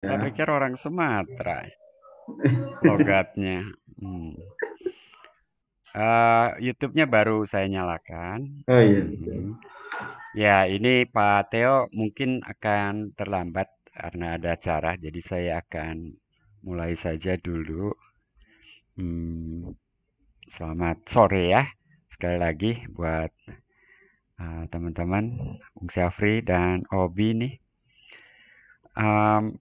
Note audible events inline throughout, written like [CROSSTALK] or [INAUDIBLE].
Saya ya. pikir orang Sumatera ya, [LAUGHS] logatnya. Hmm. Uh, YouTube-nya baru saya nyalakan. Oh iya. Hmm. Ya ini Pak Theo mungkin akan terlambat karena ada acara, jadi saya akan mulai saja dulu. Hmm, selamat sore ya sekali lagi buat eh, teman-teman uh, Bung -teman, Syafri dan Obi nih. Um,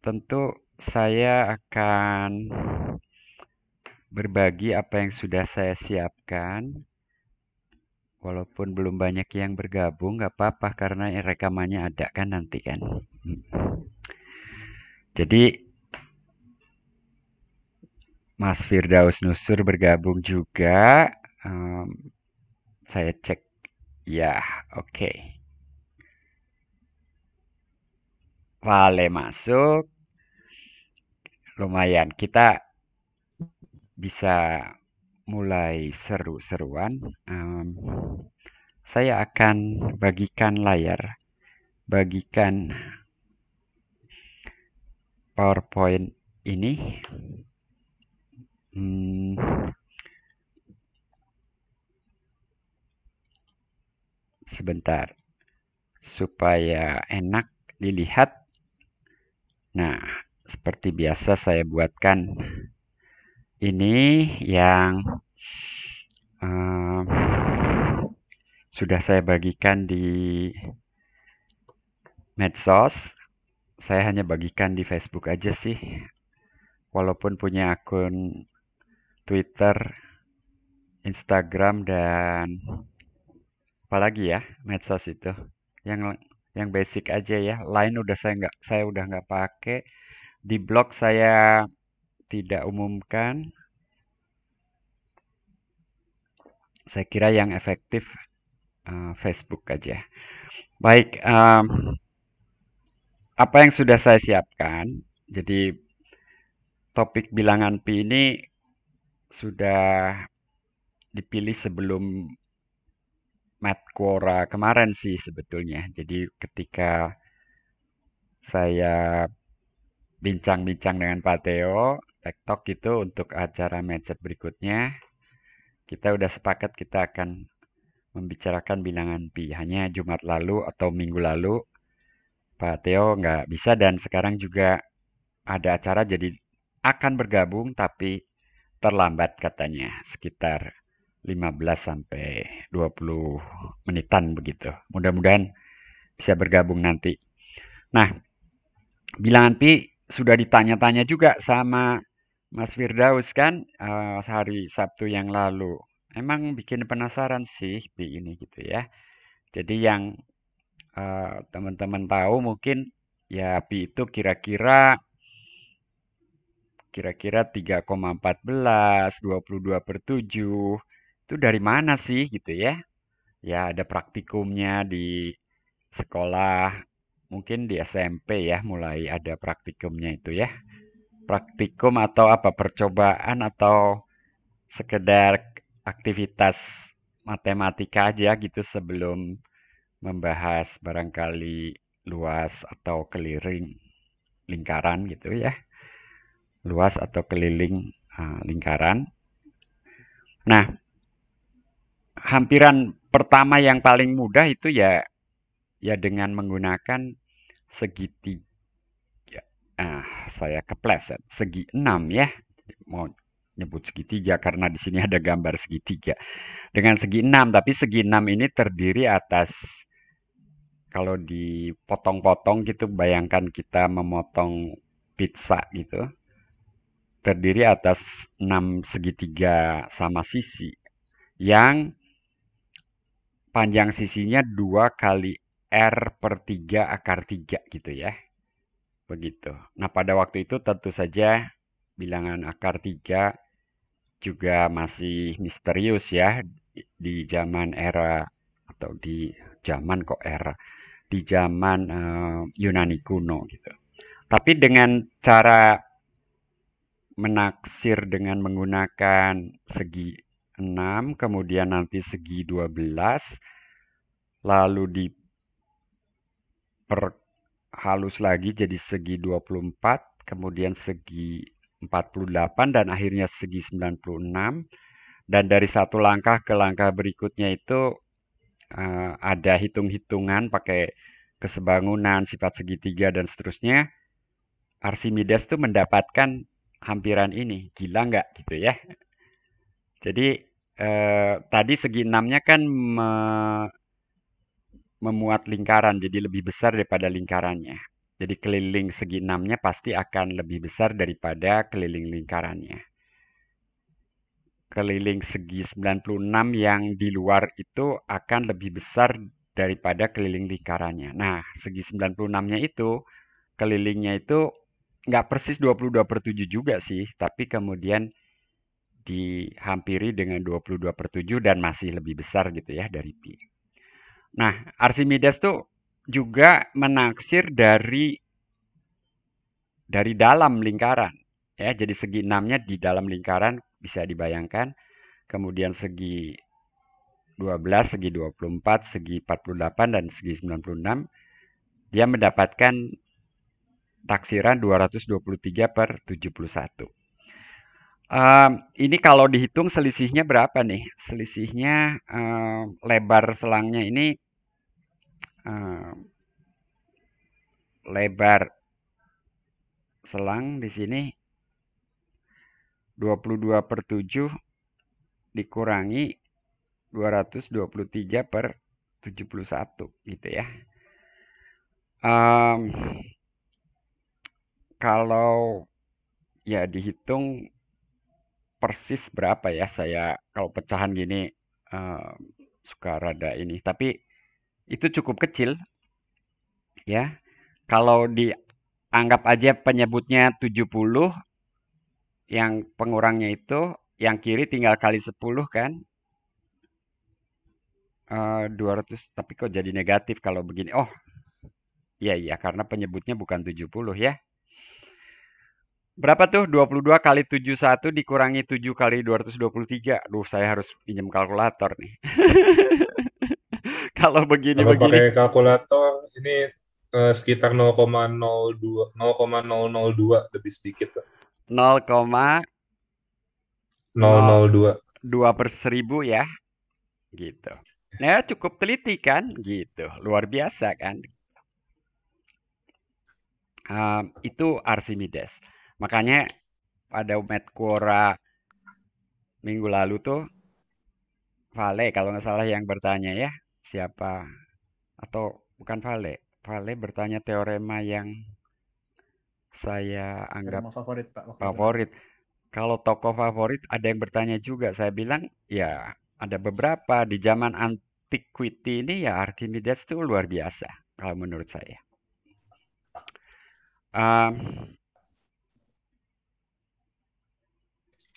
tentu saya akan berbagi apa yang sudah saya siapkan. Walaupun belum banyak yang bergabung, nggak apa-apa karena rekamannya ada kan nanti kan. Jadi Mas Firdaus Nusur bergabung juga. Um, saya cek, ya, oke. Okay. Vale masuk. Lumayan kita bisa mulai seru-seruan. Um, saya akan bagikan layar, bagikan PowerPoint ini. Hmm, sebentar supaya enak dilihat Nah, seperti biasa saya buatkan ini yang um, sudah saya bagikan di medsos. Saya hanya bagikan di Facebook aja sih. Walaupun punya akun Twitter, Instagram dan apalagi ya medsos itu yang yang basic aja ya lain udah saya nggak saya udah nggak pakai di blog saya tidak umumkan saya kira yang efektif uh, Facebook aja baik um, apa yang sudah saya siapkan jadi topik bilangan pi ini sudah dipilih sebelum Matt Quora kemarin sih sebetulnya. Jadi ketika saya bincang-bincang dengan Pak Theo, Tektok itu untuk acara mindset berikutnya, kita udah sepakat kita akan membicarakan bilangan pi. Hanya Jumat lalu atau minggu lalu Pak Theo nggak bisa dan sekarang juga ada acara jadi akan bergabung tapi terlambat katanya sekitar 15 sampai 20 menitan begitu. Mudah-mudahan bisa bergabung nanti. Nah, bilangan pi sudah ditanya-tanya juga sama Mas Firdaus kan uh, eh, hari Sabtu yang lalu. Emang bikin penasaran sih pi ini gitu ya. Jadi yang eh, teman-teman uh, tahu mungkin ya pi itu kira-kira kira-kira 3,14, 22 per 7, itu dari mana sih gitu ya ya ada praktikumnya di sekolah mungkin di SMP ya mulai ada praktikumnya itu ya praktikum atau apa percobaan atau sekedar aktivitas matematika aja gitu sebelum membahas barangkali luas atau keliling lingkaran gitu ya luas atau keliling uh, lingkaran nah hampiran pertama yang paling mudah itu ya ya dengan menggunakan segitiga. Ah, saya kepleset. Segi enam ya. Mau nyebut segitiga karena di sini ada gambar segitiga. Dengan segi enam. tapi segi enam ini terdiri atas kalau dipotong-potong gitu bayangkan kita memotong pizza gitu. Terdiri atas enam segitiga sama sisi yang panjang sisinya 2 kali R per 3 akar 3 gitu ya. Begitu. Nah pada waktu itu tentu saja bilangan akar 3 juga masih misterius ya di zaman era atau di zaman kok era di zaman uh, Yunani kuno gitu. Tapi dengan cara menaksir dengan menggunakan segi 6, kemudian nanti segi 12, lalu diperhalus lagi jadi segi 24, kemudian segi 48, dan akhirnya segi 96. Dan dari satu langkah ke langkah berikutnya itu uh, ada hitung-hitungan pakai kesebangunan, sifat segitiga, dan seterusnya. Archimedes itu mendapatkan hampiran ini. Gila nggak gitu ya? Jadi Eh, tadi segi enamnya kan me memuat lingkaran jadi lebih besar daripada lingkarannya. Jadi keliling segi enamnya pasti akan lebih besar daripada keliling lingkarannya. Keliling segi 96 yang di luar itu akan lebih besar daripada keliling lingkarannya. Nah, segi 96-nya itu, kelilingnya itu nggak persis 22 per 7 juga sih, tapi kemudian dihampiri dengan 22 per 7 dan masih lebih besar gitu ya dari pi. Nah, Archimedes tuh juga menaksir dari dari dalam lingkaran. Ya, jadi segi enamnya di dalam lingkaran bisa dibayangkan. Kemudian segi 12, segi 24, segi 48, dan segi 96. Dia mendapatkan taksiran 223 per 71. Um, ini kalau dihitung selisihnya berapa nih? Selisihnya um, lebar selangnya ini um, lebar selang di sini 22 per 7 dikurangi 223 per 71 gitu ya. Um, kalau ya dihitung persis berapa ya saya kalau pecahan gini uh, suka rada ini tapi itu cukup kecil ya kalau dianggap aja penyebutnya 70 yang pengurangnya itu yang kiri tinggal kali 10 kan uh, eh, 200 tapi kok jadi negatif kalau begini oh iya iya karena penyebutnya bukan 70 ya Berapa tuh 22 kali 71 dikurangi 7 kali 223? Duh, saya harus pinjam kalkulator nih. [LAUGHS] Kalau begini Kalau begini. pakai kalkulator ini eh, sekitar 0,02 0,002 lebih sedikit, Pak. 0,002. 2 per 1000 ya. Gitu. Nah, ya, cukup teliti kan? Gitu. Luar biasa kan? Um, itu Archimedes. Makanya pada Quora minggu lalu tuh Vale kalau nggak salah yang bertanya ya siapa atau bukan Vale Vale bertanya teorema yang saya anggap teorema favorit Pak favorit itu. kalau toko favorit ada yang bertanya juga saya bilang ya ada beberapa di zaman antiquity ini ya Archimedes itu luar biasa kalau menurut saya um,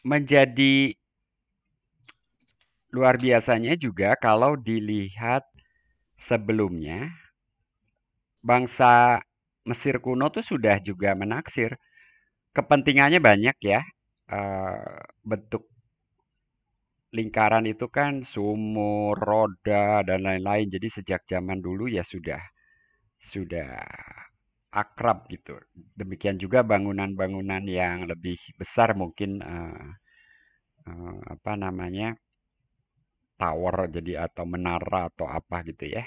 menjadi luar biasanya juga kalau dilihat sebelumnya bangsa Mesir kuno itu sudah juga menaksir kepentingannya banyak ya eh, bentuk lingkaran itu kan sumur, roda dan lain-lain. Jadi sejak zaman dulu ya sudah sudah akrab gitu. Demikian juga bangunan-bangunan yang lebih besar mungkin uh, uh, apa namanya tower jadi atau menara atau apa gitu ya.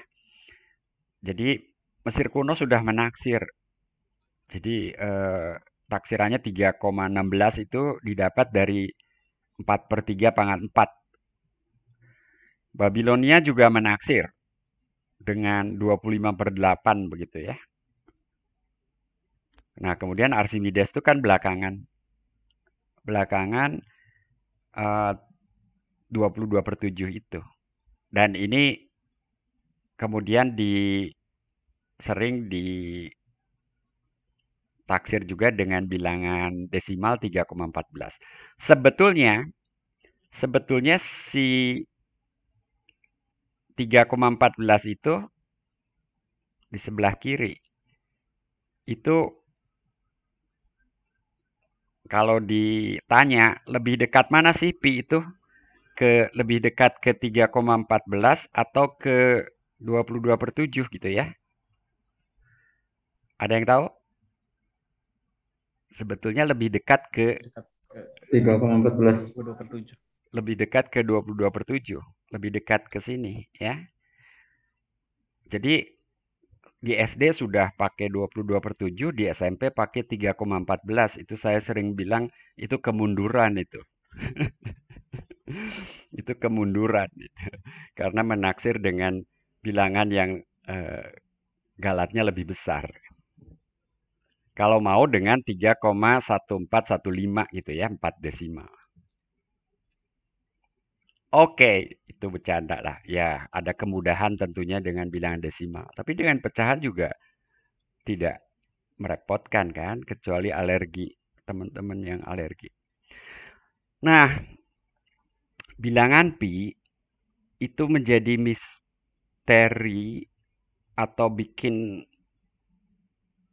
Jadi Mesir kuno sudah menaksir. Jadi uh, taksirannya 3,16 itu didapat dari 4 per 3 pangkat 4. Babilonia juga menaksir dengan 25 per 8 begitu ya. Nah, kemudian Archimedes itu kan belakangan. Belakangan uh, 22 7 itu. Dan ini kemudian di sering di taksir juga dengan bilangan desimal 3,14. Sebetulnya sebetulnya si 3,14 itu di sebelah kiri itu kalau ditanya lebih dekat mana sih pi itu ke lebih dekat ke 3,14 atau ke 22 7 gitu ya. Ada yang tahu? Sebetulnya lebih dekat ke 3,14 7. Lebih dekat ke 22 7. Lebih dekat ke sini ya. Jadi di SD sudah pakai 22 per 7, di SMP pakai 3,14. Itu saya sering bilang itu kemunduran itu. [LAUGHS] itu kemunduran. Itu. Karena menaksir dengan bilangan yang eh, galatnya lebih besar. Kalau mau dengan 3,1415 gitu ya, 4 desimal. Oke, itu bercanda lah. Ya, ada kemudahan tentunya dengan bilangan desimal. Tapi dengan pecahan juga tidak merepotkan kan, kecuali alergi. Teman-teman yang alergi. Nah, bilangan pi itu menjadi misteri atau bikin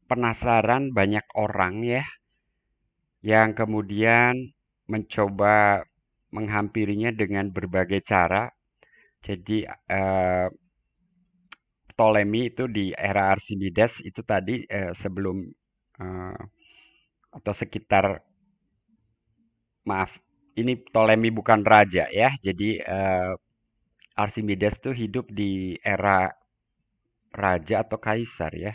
penasaran banyak orang ya yang kemudian mencoba menghampirinya dengan berbagai cara. Jadi eh, Ptolemy itu di era Archimedes itu tadi eh, sebelum eh, atau sekitar maaf ini Ptolemy bukan raja ya. Jadi eh, itu hidup di era raja atau kaisar ya.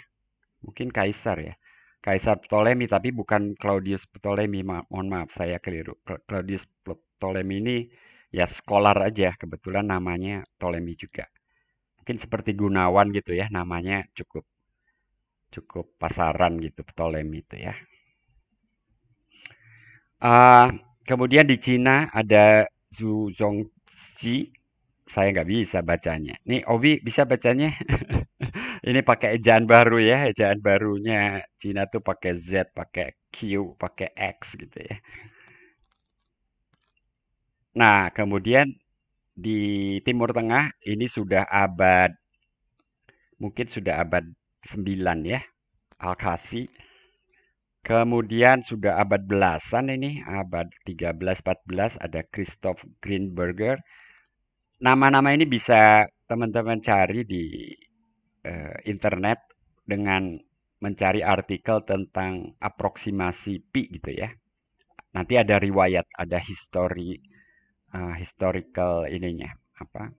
Mungkin kaisar ya. Kaisar Ptolemy tapi bukan Claudius Ptolemy ma mohon maaf saya keliru Claudius Ptolemy ini ya scholar aja kebetulan namanya Ptolemy juga mungkin seperti Gunawan gitu ya namanya cukup cukup pasaran gitu Ptolemy itu ya uh, kemudian di Cina ada Zhu Zhongzi saya nggak bisa bacanya nih Ovi bisa bacanya [LAUGHS] Ini pakai ejaan baru ya, ejaan barunya Cina tuh pakai Z, pakai Q, pakai X gitu ya. Nah, kemudian di Timur Tengah ini sudah abad mungkin sudah abad 9 ya, al khasi Kemudian sudah abad belasan ini, abad 13 14 ada Christoph Greenberger. Nama-nama ini bisa teman-teman cari di eh, internet dengan mencari artikel tentang aproksimasi pi gitu ya. Nanti ada riwayat, ada histori uh, historical ininya apa?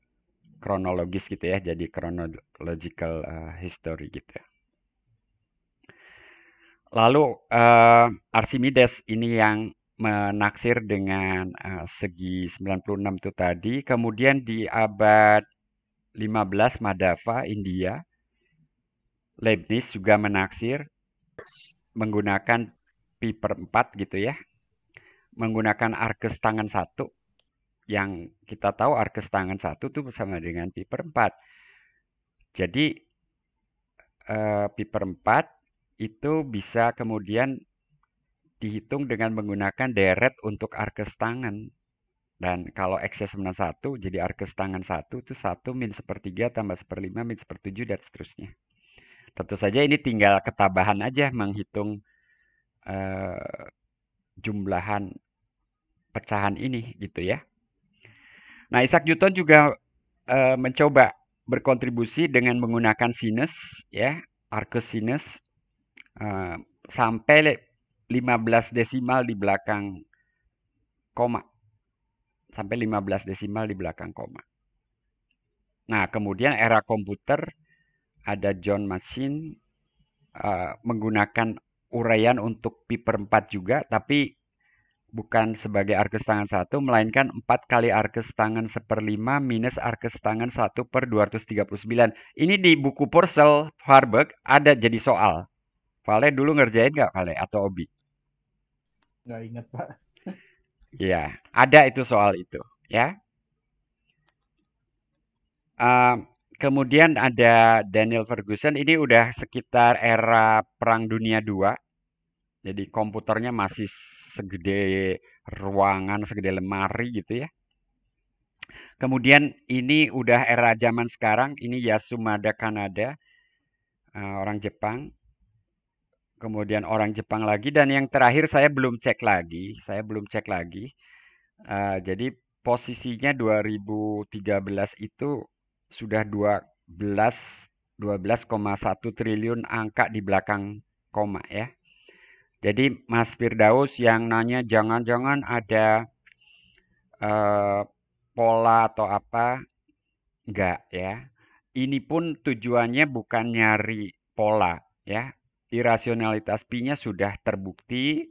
kronologis gitu ya. Jadi chronological uh, eh, history gitu. Lalu uh, Archimedes ini yang menaksir dengan uh, segi 96 itu tadi, kemudian di abad 15 Madhava India Leibniz juga menaksir menggunakan pi per 4 gitu ya. Menggunakan arkes tangan satu yang kita tahu arkes tangan satu itu sama dengan pi per 4. Jadi eh, pi per 4 itu bisa kemudian dihitung dengan menggunakan deret untuk arkes tangan. Dan kalau X sama 1, jadi arkes tangan 1 itu 1 min 3 tambah 5 min 7 dan seterusnya. Tentu saja ini tinggal ketabahan aja menghitung eh, jumlahan pecahan ini gitu ya. Nah, Isaac Newton juga eh, mencoba berkontribusi dengan menggunakan sinus ya, arcus sinus eh, sampai 15 desimal di belakang koma. Sampai 15 desimal di belakang koma. Nah, kemudian era komputer ada John Masin uh, menggunakan uraian untuk piper 4 juga, tapi bukan sebagai arkes tangan 1, melainkan 4 kali arkes tangan seperlima minus arkes tangan 1 per 239. Ini di buku Purcell Harburg ada jadi soal. Vale dulu ngerjain nggak Vale atau Obi? Nggak ingat Pak. [LAUGHS] Iya, ada itu soal itu. Ya. Uh, kemudian ada Daniel Ferguson ini udah sekitar era Perang Dunia II. Jadi komputernya masih segede ruangan, segede lemari gitu ya. Kemudian ini udah era zaman sekarang, ini Yasumada Kanada, eh, orang Jepang. Kemudian orang Jepang lagi dan yang terakhir saya belum cek lagi, saya belum cek lagi. Eh, jadi posisinya 2013 itu sudah 12 12,1 triliun angka di belakang koma ya. Jadi Mas Firdaus yang nanya jangan-jangan ada eh, pola atau apa? Enggak ya. Ini pun tujuannya bukan nyari pola ya. Irasionalitas P-nya sudah terbukti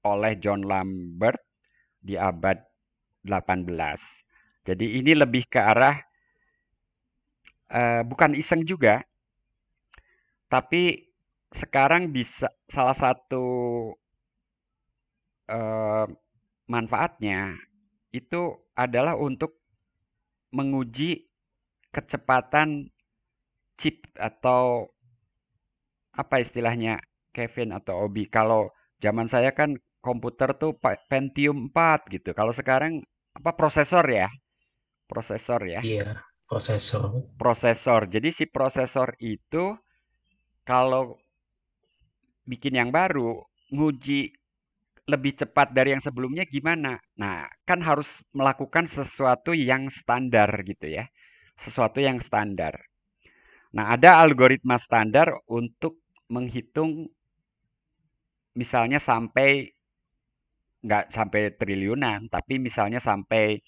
oleh John Lambert di abad 18. Jadi ini lebih ke arah Eh, bukan iseng juga, tapi sekarang bisa salah satu uh, manfaatnya itu adalah untuk menguji kecepatan chip atau apa istilahnya Kevin atau Obi. Kalau zaman saya kan komputer tuh Pentium 4 gitu. Kalau sekarang apa prosesor ya? Prosesor ya. Iya prosesor prosesor jadi si prosesor itu kalau bikin yang baru nguji lebih cepat dari yang sebelumnya gimana nah kan harus melakukan sesuatu yang standar gitu ya sesuatu yang standar nah ada algoritma standar untuk menghitung misalnya sampai nggak sampai triliunan tapi misalnya sampai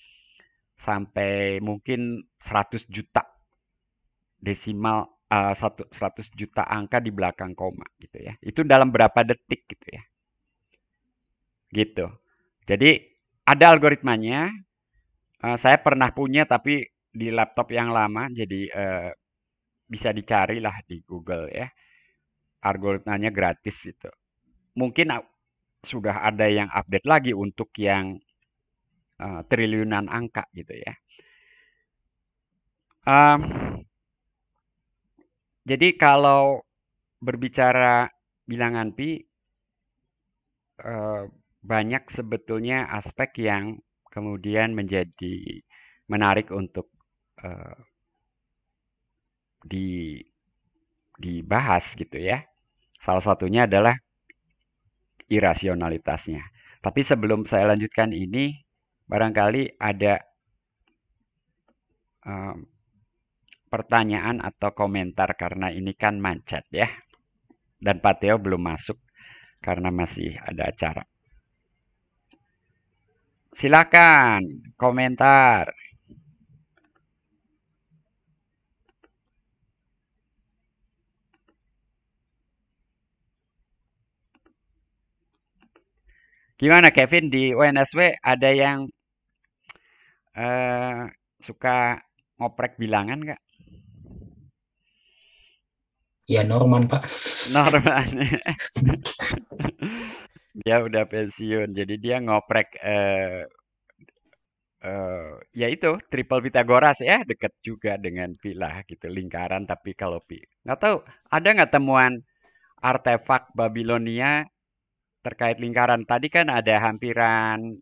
sampai mungkin 100 juta desimal uh, eh, 100 juta angka di belakang koma gitu ya. Itu dalam berapa detik gitu ya. Gitu. Jadi ada algoritmanya. Uh, saya pernah punya tapi di laptop yang lama jadi uh, bisa dicari lah di Google ya. Algoritmanya gratis itu. Mungkin sudah ada yang update lagi untuk yang Eh, triliunan angka gitu ya. Um, jadi kalau berbicara bilangan pi uh, eh, banyak sebetulnya aspek yang kemudian menjadi menarik untuk uh, di dibahas gitu ya. Salah satunya adalah irasionalitasnya. Tapi sebelum saya lanjutkan ini, barangkali ada um, pertanyaan atau komentar karena ini kan macet ya. Dan Patio belum masuk karena masih ada acara. Silakan komentar. Gimana Kevin di UNSW ada yang uh, suka ngoprek bilangan gak? Ya Norman Pak. Norman. [LAUGHS] dia udah pensiun, jadi dia ngoprek eh, uh, ya itu triple Pitagoras ya dekat juga dengan pi gitu lingkaran tapi kalau pi nggak tahu ada nggak temuan artefak Babilonia terkait lingkaran tadi kan ada hampiran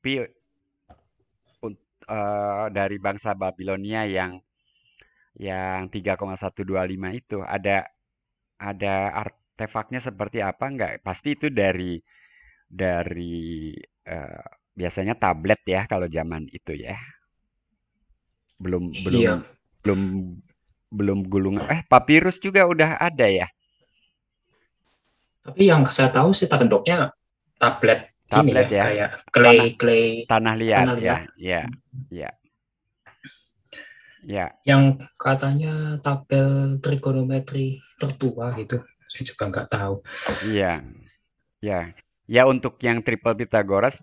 pi eh, dari bangsa Babilonia yang yang 3,125 itu ada ada artefaknya seperti apa enggak Pasti itu dari dari uh, biasanya tablet ya kalau zaman itu ya. Belum belum iya. belum belum gulung eh papirus juga udah ada ya. Tapi yang saya tahu sih bentuknya tablet. Tablet ini ya, ya. Kayak clay, tanah, clay. Tanah liat, tanah liat. Ya, ya. Ya. Yang katanya tabel trigonometri tertua gitu. Saya juga nggak tahu. Iya. Ya. Ya untuk yang triple Pythagoras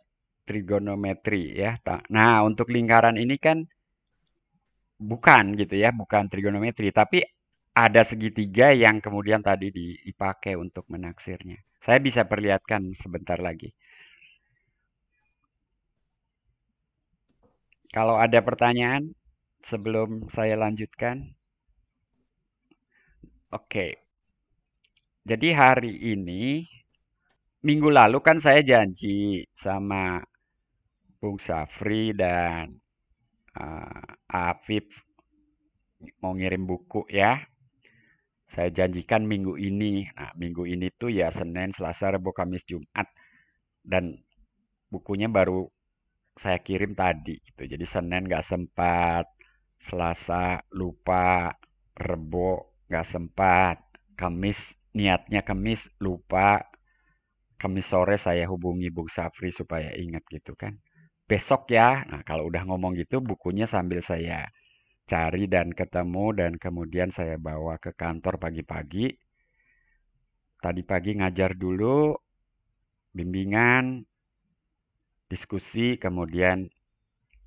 trigonometri ya. Nah, untuk lingkaran ini kan bukan gitu ya, bukan trigonometri, tapi ada segitiga yang kemudian tadi dipakai untuk menaksirnya. Saya bisa perlihatkan sebentar lagi. Kalau ada pertanyaan sebelum saya lanjutkan. Oke. Jadi hari ini, minggu lalu kan saya janji sama Bung Safri dan uh, Afif mau ngirim buku ya saya janjikan minggu ini. Nah, minggu ini tuh ya Senin, Selasa, Rabu, Kamis, Jumat. Dan bukunya baru saya kirim tadi gitu. Jadi Senin nggak sempat, Selasa lupa, Rebo nggak sempat, Kamis niatnya Kamis lupa, Kamis sore saya hubungi Bung Safri supaya ingat gitu kan. Besok ya, nah kalau udah ngomong gitu bukunya sambil saya cari dan ketemu dan kemudian saya bawa ke kantor pagi-pagi. Tadi pagi ngajar dulu bimbingan, diskusi, kemudian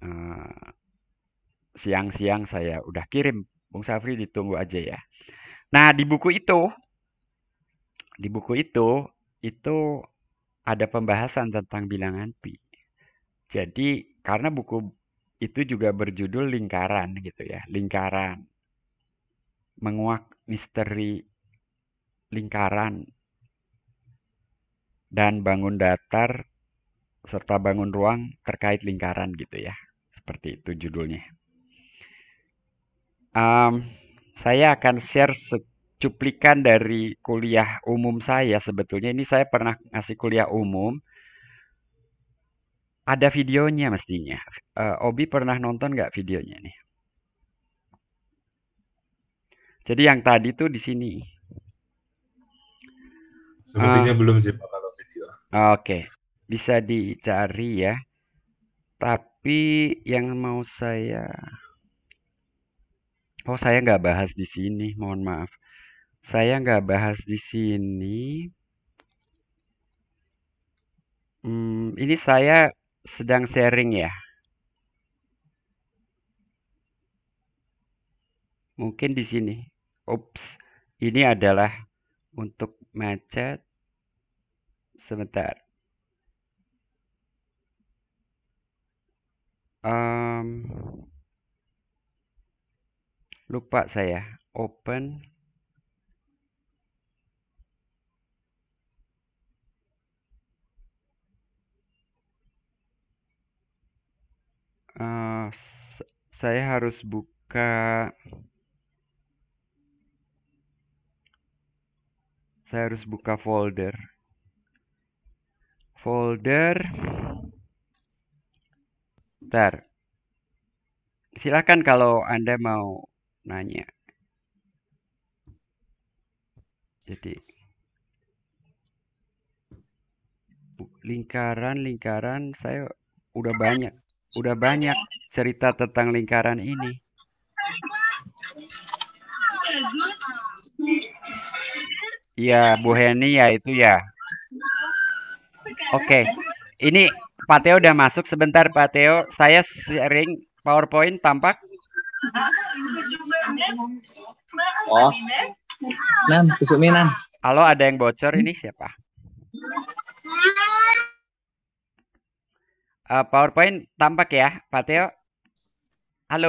eh, siang-siang uh, saya udah kirim. Bung Safri ditunggu aja ya. Nah, di buku itu di buku itu itu ada pembahasan tentang bilangan pi. Jadi karena buku itu juga berjudul Lingkaran gitu ya, Lingkaran. Menguak misteri Lingkaran dan bangun datar serta bangun ruang terkait lingkaran gitu ya. Seperti itu judulnya. Um, saya akan share cuplikan dari kuliah umum saya sebetulnya. Ini saya pernah ngasih kuliah umum ada videonya mestinya. Uh, Obi pernah nonton nggak videonya nih? Jadi yang tadi tuh di sini. Sepertinya uh, belum sih Pak kalau video. Oke, okay. bisa dicari ya. Tapi yang mau saya, oh saya nggak bahas di sini, mohon maaf. Saya nggak bahas di sini. Hmm, ini saya sedang sharing ya. Mungkin di sini. Ups. Ini adalah untuk macet. Sebentar. Um, lupa saya. Open. Eh, saya harus buka saya harus buka folder folder ter Silakan kalau Anda mau nanya. Jadi lingkaran-lingkaran saya udah banyak udah banyak cerita tentang lingkaran ini. Iya, Bu Heni ya itu ya. Oke, okay. ini Pak Teo udah masuk sebentar Pak Teo. Saya sharing PowerPoint tampak. Oh, Nan, susuk Nan. Halo, ada yang bocor ini siapa? uh, PowerPoint tampak ya, Pak Teo. Halo.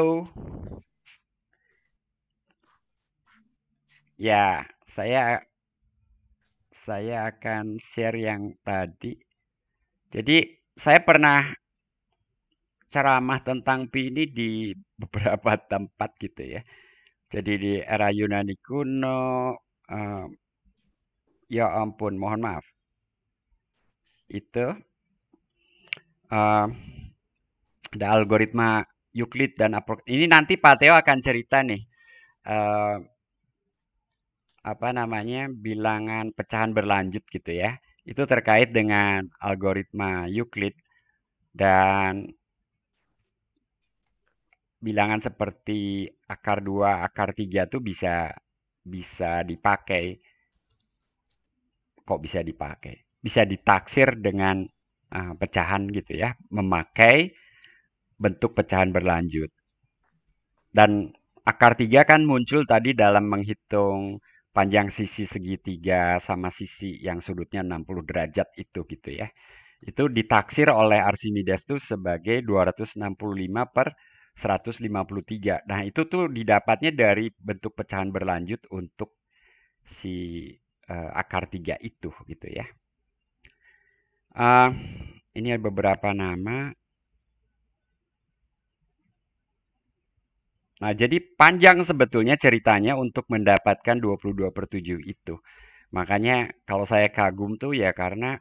Ya, saya saya akan share yang tadi. Jadi saya pernah ceramah tentang pi ini di beberapa [LAUGHS] tempat gitu ya. Jadi di era Yunani kuno, uh, ya ampun, mohon maaf. Itu uh, ada algoritma Euclid dan Apro ini nanti Pak Teo akan cerita nih uh, apa namanya bilangan pecahan berlanjut gitu ya itu terkait dengan algoritma Euclid dan bilangan seperti akar 2, akar 3 tuh bisa bisa dipakai kok bisa dipakai bisa ditaksir dengan Ah, pecahan gitu ya, memakai bentuk pecahan berlanjut. Dan akar tiga kan muncul tadi dalam menghitung panjang sisi segitiga sama sisi yang sudutnya 60 derajat itu gitu ya. Itu ditaksir oleh Archimedes itu sebagai 265 per 153. Nah itu tuh didapatnya dari bentuk pecahan berlanjut untuk si eh, akar tiga itu gitu ya. Uh, ini ada beberapa nama. Nah, jadi panjang sebetulnya ceritanya untuk mendapatkan 22 per 7 itu. Makanya kalau saya kagum tuh ya karena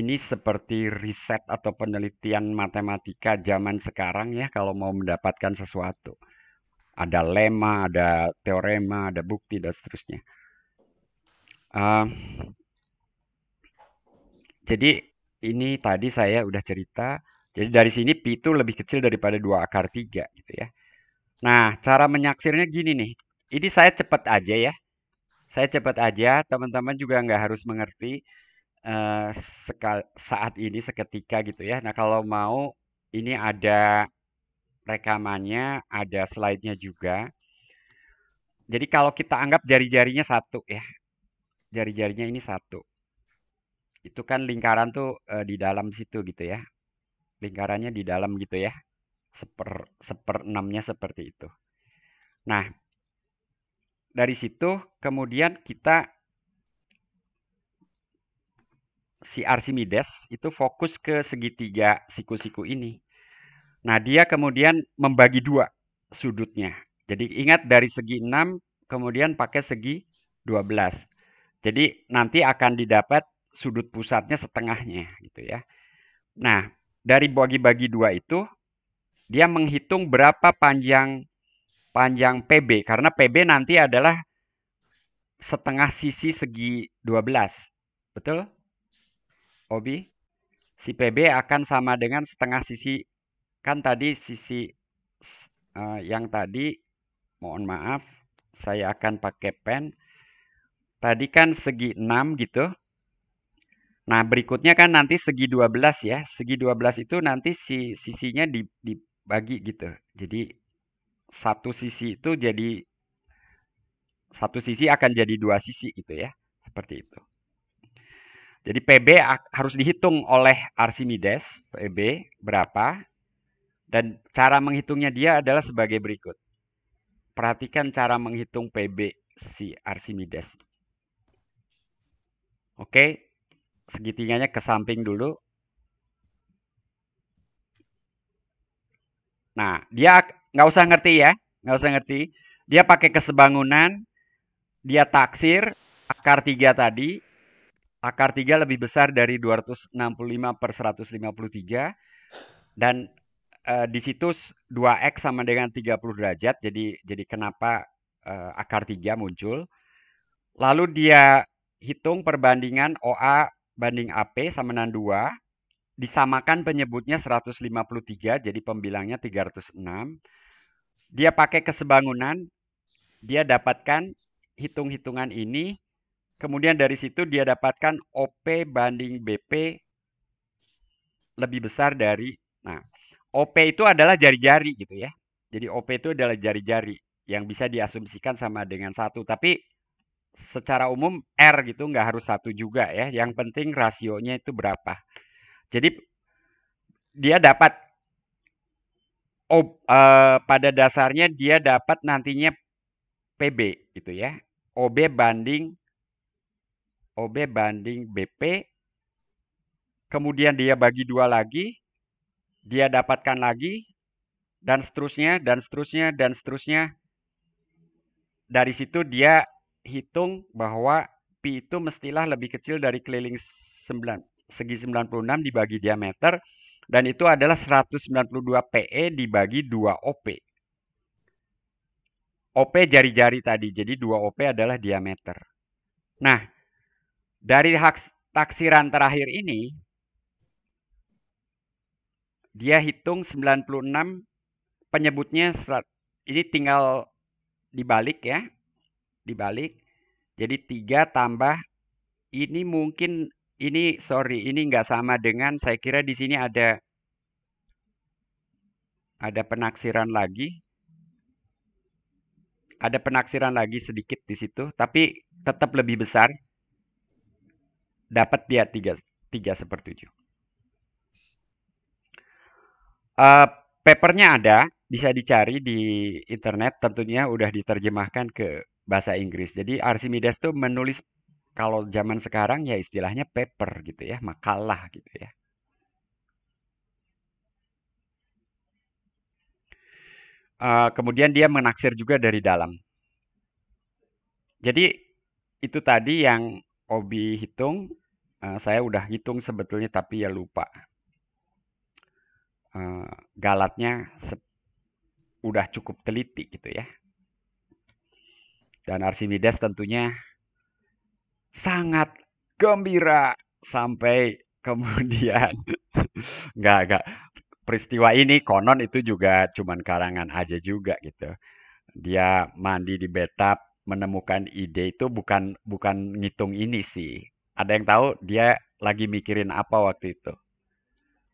ini seperti riset atau penelitian matematika zaman sekarang ya kalau mau mendapatkan sesuatu. Ada lema, ada teorema, ada bukti, dan seterusnya. Uh, jadi ini tadi saya udah cerita. Jadi dari sini pi itu lebih kecil daripada dua akar tiga, gitu ya. Nah, cara menyaksirnya gini nih. Ini saya cepat aja ya. Saya cepat aja, teman-teman juga nggak harus mengerti uh, saat ini seketika gitu ya. Nah, kalau mau ini ada rekamannya, ada slide-nya juga. Jadi kalau kita anggap jari-jarinya satu ya. Jari-jarinya ini satu itu kan lingkaran tuh e, di dalam situ gitu ya lingkarannya di dalam gitu ya seper seper enamnya seperti itu nah dari situ kemudian kita si Archimedes itu fokus ke segitiga siku-siku ini nah dia kemudian membagi dua sudutnya jadi ingat dari segi enam kemudian pakai segi 12 jadi nanti akan didapat sudut pusatnya setengahnya gitu ya. Nah, dari bagi-bagi dua itu dia menghitung berapa panjang panjang PB karena PB nanti adalah setengah sisi segi 12. Betul? Obi? Si PB akan sama dengan setengah sisi kan tadi sisi uh, yang tadi mohon maaf saya akan pakai pen. Tadi kan segi 6 gitu. Nah, berikutnya kan nanti segi 12 ya. Segi 12 itu nanti si sisinya dibagi gitu. Jadi satu sisi itu jadi satu sisi akan jadi dua sisi gitu ya. Seperti itu. Jadi PB harus dihitung oleh Archimedes, PB berapa. Dan cara menghitungnya dia adalah sebagai berikut. Perhatikan cara menghitung PB si Archimedes. Oke, segitiganya ke samping dulu. Nah, dia nggak usah ngerti ya, nggak usah ngerti. Dia pakai kesebangunan, dia taksir akar 3 tadi. Akar 3 lebih besar dari 265 per 153. Dan eh, di situs 2X sama dengan 30 derajat. Jadi jadi kenapa eh, akar 3 muncul. Lalu dia hitung perbandingan OA banding AP sama dengan 2. Disamakan penyebutnya 153, jadi pembilangnya 306. Dia pakai kesebangunan, dia dapatkan hitung-hitungan ini. Kemudian dari situ dia dapatkan OP banding BP lebih besar dari nah OP itu adalah jari-jari gitu ya. Jadi OP itu adalah jari-jari yang bisa diasumsikan sama dengan satu. Tapi secara umum R gitu nggak harus satu juga ya. Yang penting rasionya itu berapa. Jadi dia dapat oh, eh, pada dasarnya dia dapat nantinya PB gitu ya. OB banding OB banding BP. Kemudian dia bagi dua lagi, dia dapatkan lagi dan seterusnya dan seterusnya dan seterusnya. Dari situ dia hitung bahwa pi itu mestilah lebih kecil dari keliling 9, segi 96 dibagi diameter dan itu adalah 192 PE dibagi 2 OP. OP jari-jari tadi, jadi 2 OP adalah diameter. Nah, dari taksiran terakhir ini, dia hitung 96, penyebutnya ini tinggal dibalik ya dibalik. Jadi 3 tambah ini mungkin ini sorry ini nggak sama dengan saya kira di sini ada ada penaksiran lagi. Ada penaksiran lagi sedikit di situ, tapi tetap lebih besar. Dapat dia 3, 3 seperti 7. Uh, eh, papernya ada, bisa dicari di internet tentunya udah diterjemahkan ke bahasa Inggris. Jadi Archimedes tuh menulis kalau zaman sekarang ya istilahnya paper gitu ya, makalah gitu ya. Uh, kemudian dia menaksir juga dari dalam. Jadi itu tadi yang Obi hitung, uh, saya udah hitung sebetulnya tapi ya lupa. Uh, galatnya udah cukup teliti gitu ya. Dan Archimedes tentunya sangat gembira sampai kemudian [LAUGHS] nggak nggak peristiwa ini konon itu juga cuman karangan aja juga gitu. Dia mandi di betap menemukan ide itu bukan bukan ngitung ini sih. Ada yang tahu dia lagi mikirin apa waktu itu?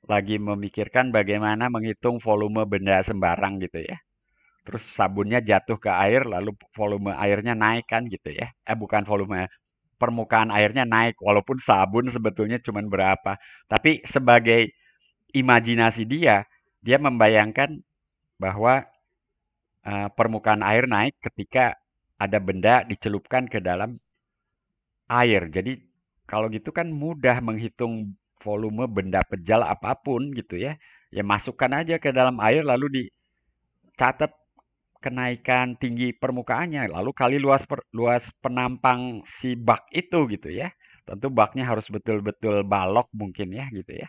Lagi memikirkan bagaimana menghitung volume benda sembarang gitu ya terus sabunnya jatuh ke air lalu volume airnya naik kan gitu ya eh bukan volume permukaan airnya naik walaupun sabun sebetulnya cuman berapa tapi sebagai imajinasi dia dia membayangkan bahwa uh, permukaan air naik ketika ada benda dicelupkan ke dalam air jadi kalau gitu kan mudah menghitung volume benda pejal apapun gitu ya ya masukkan aja ke dalam air lalu dicatat kenaikan tinggi permukaannya lalu kali luas per, luas penampang si bak itu gitu ya tentu baknya harus betul-betul balok mungkin ya gitu ya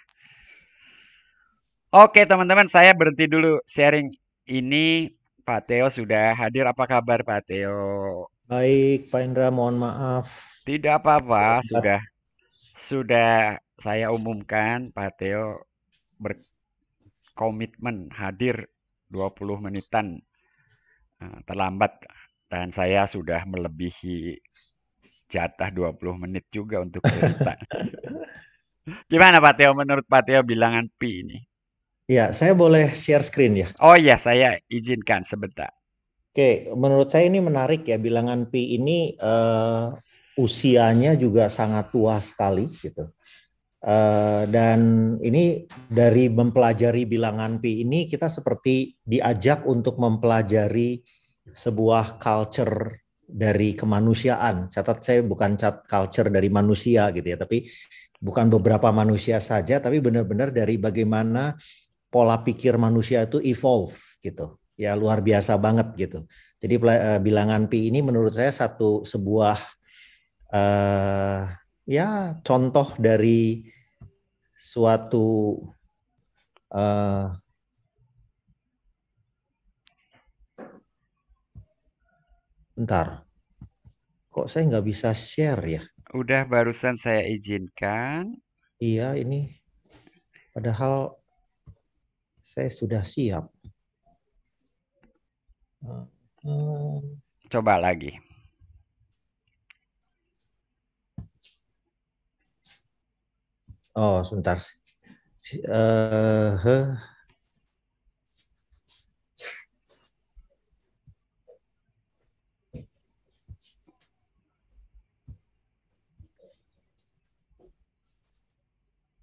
oke teman-teman saya berhenti dulu sharing ini Pak Teo sudah hadir apa kabar Pak Teo baik Pak Indra mohon maaf tidak apa-apa sudah sudah saya umumkan Pak Teo berkomitmen hadir 20 menitan Eh, terlambat dan saya sudah melebihi jatah 20 menit juga untuk cerita. [LAUGHS] Gimana Pak Teo menurut Pak Teo bilangan pi ini? Ya, saya boleh share screen ya. Oh iya, saya izinkan sebentar. Oke, menurut saya ini menarik ya bilangan pi ini uh, usianya juga sangat tua sekali gitu. Uh, dan ini dari mempelajari bilangan pi ini kita seperti diajak untuk mempelajari sebuah culture dari kemanusiaan. Catat saya bukan cat culture dari manusia gitu ya, tapi bukan beberapa manusia saja, tapi benar-benar dari bagaimana pola pikir manusia itu evolve gitu. Ya luar biasa banget gitu. Jadi uh, bilangan pi ini menurut saya satu sebuah uh, ya contoh dari suatu uh, bentar kok saya nggak bisa share ya udah barusan saya izinkan iya ini padahal saya sudah siap coba lagi Oh, sebentar. Uh, eh, huh. Eh.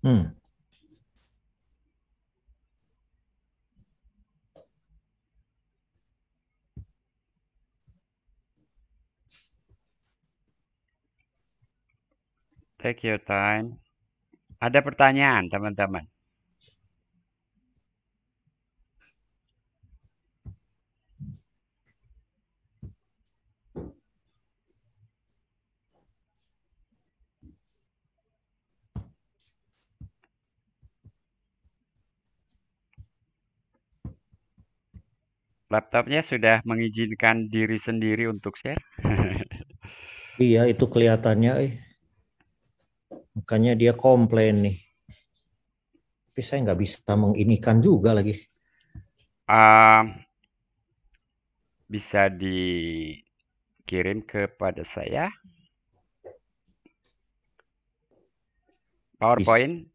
Hmm. Take your time. Ada pertanyaan, teman-teman? Laptopnya sudah mengizinkan diri sendiri untuk share. [LAUGHS] iya, itu kelihatannya. Eh. Makanya dia komplain nih. Tapi saya nggak bisa menginikan juga lagi. Um, bisa dikirim kepada saya. PowerPoint.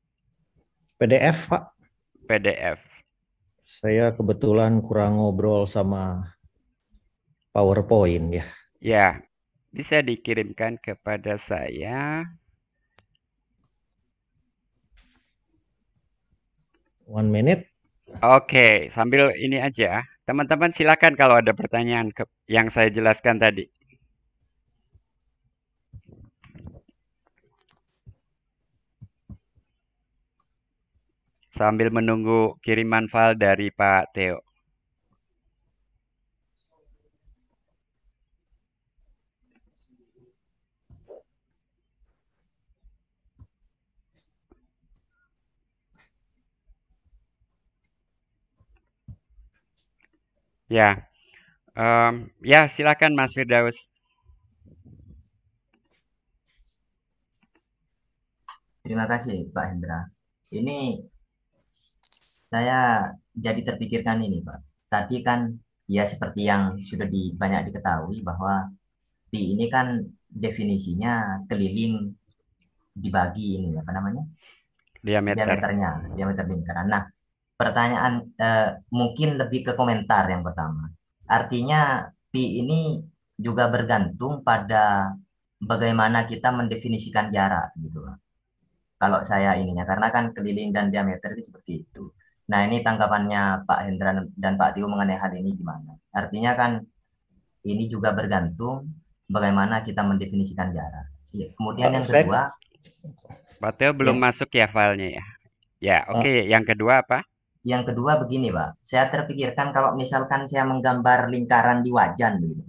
PDF, Pak. PDF. Saya kebetulan kurang ngobrol sama PowerPoint ya. Ya, bisa dikirimkan kepada saya one minute. Oke, okay, sambil ini aja, teman-teman silakan kalau ada pertanyaan ke, yang saya jelaskan tadi. Sambil menunggu kiriman file dari Pak Teo. Ya, um, ya silakan Mas Firdaus. Terima kasih Pak Hendra. Ini saya jadi terpikirkan ini Pak. Tadi kan ya seperti yang sudah di, banyak diketahui bahwa pi ini kan definisinya keliling dibagi ini apa namanya diameter. diameternya diameter lingkaran. Nah pertanyaan eh, mungkin lebih ke komentar yang pertama. Artinya pi ini juga bergantung pada bagaimana kita mendefinisikan jarak gitu. Kalau saya ininya karena kan keliling dan diameter itu seperti itu. Nah, ini tanggapannya Pak Hendra dan Pak Tio mengenai hal ini gimana? Artinya kan ini juga bergantung bagaimana kita mendefinisikan jarak. Ya, kemudian yang kedua Pak Tio belum ya. masuk ya filenya ya. Ya, oke. Okay. Eh. Yang kedua apa? Yang kedua begini, Pak. Saya terpikirkan kalau misalkan saya menggambar lingkaran di wajan gitu,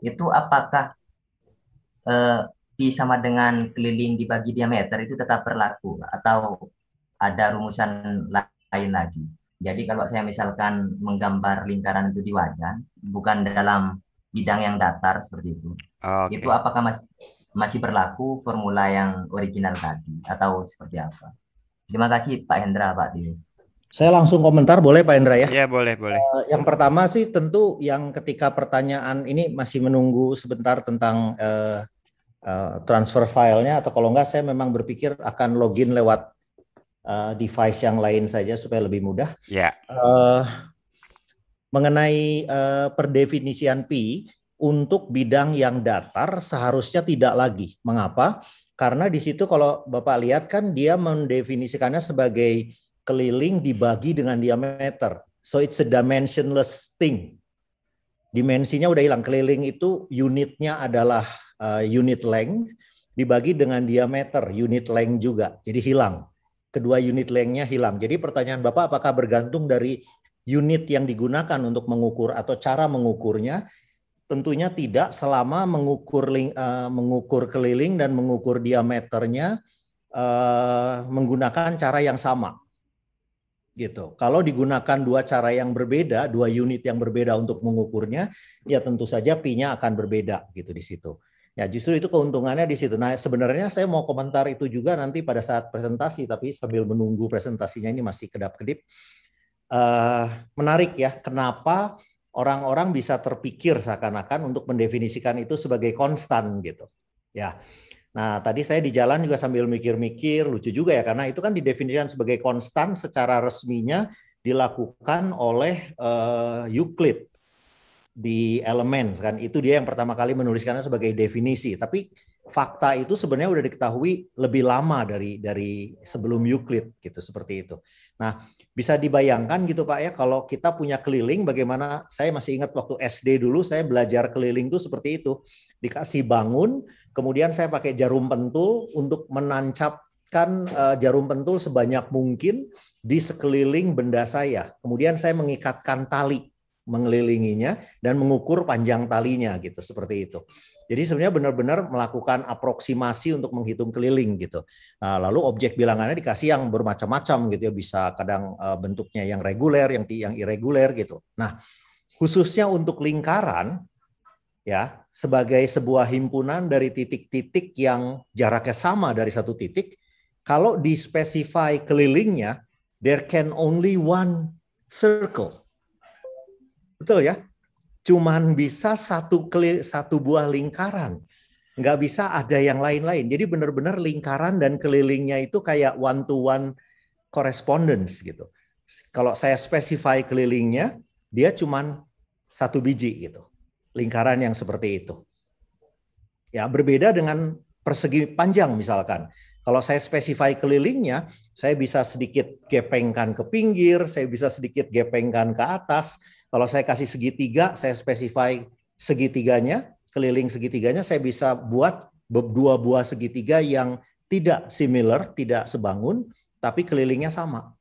itu apakah eh, pi sama dengan keliling dibagi diameter itu tetap berlaku atau ada rumusan lain lagi? Jadi kalau saya misalkan menggambar lingkaran itu di wajan, bukan dalam bidang yang datar seperti itu, okay. itu apakah masih masih berlaku formula yang original tadi atau seperti apa? Terima kasih Pak Hendra, Pak Dino. Saya langsung komentar boleh Pak Indra ya? Iya boleh boleh. Uh, yang pertama sih tentu yang ketika pertanyaan ini masih menunggu sebentar tentang uh, uh, transfer filenya atau kalau enggak saya memang berpikir akan login lewat uh, device yang lain saja supaya lebih mudah. Iya. Uh, mengenai uh, perdefinisian P untuk bidang yang datar seharusnya tidak lagi. Mengapa? Karena di situ kalau Bapak lihat kan dia mendefinisikannya sebagai keliling dibagi dengan diameter. So it's a dimensionless thing. Dimensinya udah hilang. Keliling itu unitnya adalah uh, unit length dibagi dengan diameter unit length juga. Jadi hilang. Kedua unit lengthnya hilang. Jadi pertanyaan Bapak apakah bergantung dari unit yang digunakan untuk mengukur atau cara mengukurnya? Tentunya tidak selama mengukur uh, mengukur keliling dan mengukur diameternya uh, menggunakan cara yang sama gitu. Kalau digunakan dua cara yang berbeda, dua unit yang berbeda untuk mengukurnya, ya tentu saja pi-nya akan berbeda gitu di situ. Ya justru itu keuntungannya di situ. Nah sebenarnya saya mau komentar itu juga nanti pada saat presentasi, tapi sambil menunggu presentasinya ini masih kedap-kedip. Uh, menarik ya, kenapa orang-orang bisa terpikir seakan-akan untuk mendefinisikan itu sebagai konstan gitu. Ya, Nah, tadi saya di jalan juga sambil mikir-mikir, lucu juga ya, karena itu kan didefinisikan sebagai konstan secara resminya dilakukan oleh uh, Euclid di elemen, kan. Itu dia yang pertama kali menuliskannya sebagai definisi. Tapi fakta itu sebenarnya sudah diketahui lebih lama dari dari sebelum Euclid gitu seperti itu. Nah, bisa dibayangkan gitu Pak ya kalau kita punya keliling bagaimana saya masih ingat waktu SD dulu saya belajar keliling itu seperti itu dikasih bangun, kemudian saya pakai jarum pentul untuk menancapkan eh, jarum pentul sebanyak mungkin di sekeliling benda saya. Kemudian saya mengikatkan tali mengelilinginya dan mengukur panjang talinya gitu, seperti itu. Jadi sebenarnya benar-benar melakukan aproksimasi untuk menghitung keliling gitu. Nah, lalu objek bilangannya dikasih yang bermacam-macam gitu ya, bisa kadang eh, bentuknya yang reguler, yang yang irreguler gitu. Nah, khususnya untuk lingkaran ya sebagai sebuah himpunan dari titik-titik yang jaraknya sama dari satu titik kalau di specify kelilingnya there can only one circle betul ya cuman bisa satu keliling satu buah lingkaran nggak bisa ada yang lain-lain jadi benar-benar lingkaran dan kelilingnya itu kayak one to one correspondence gitu kalau saya specify kelilingnya dia cuman satu biji gitu lingkaran yang seperti itu. Ya, berbeda dengan persegi panjang misalkan. Kalau saya spesify kelilingnya, saya bisa sedikit gepengkan ke pinggir, saya bisa sedikit gepengkan ke atas. Kalau saya kasih segitiga, saya spesify segitiganya, keliling segitiganya, saya bisa buat dua buah segitiga yang tidak similar, tidak sebangun, tapi kelilingnya sama.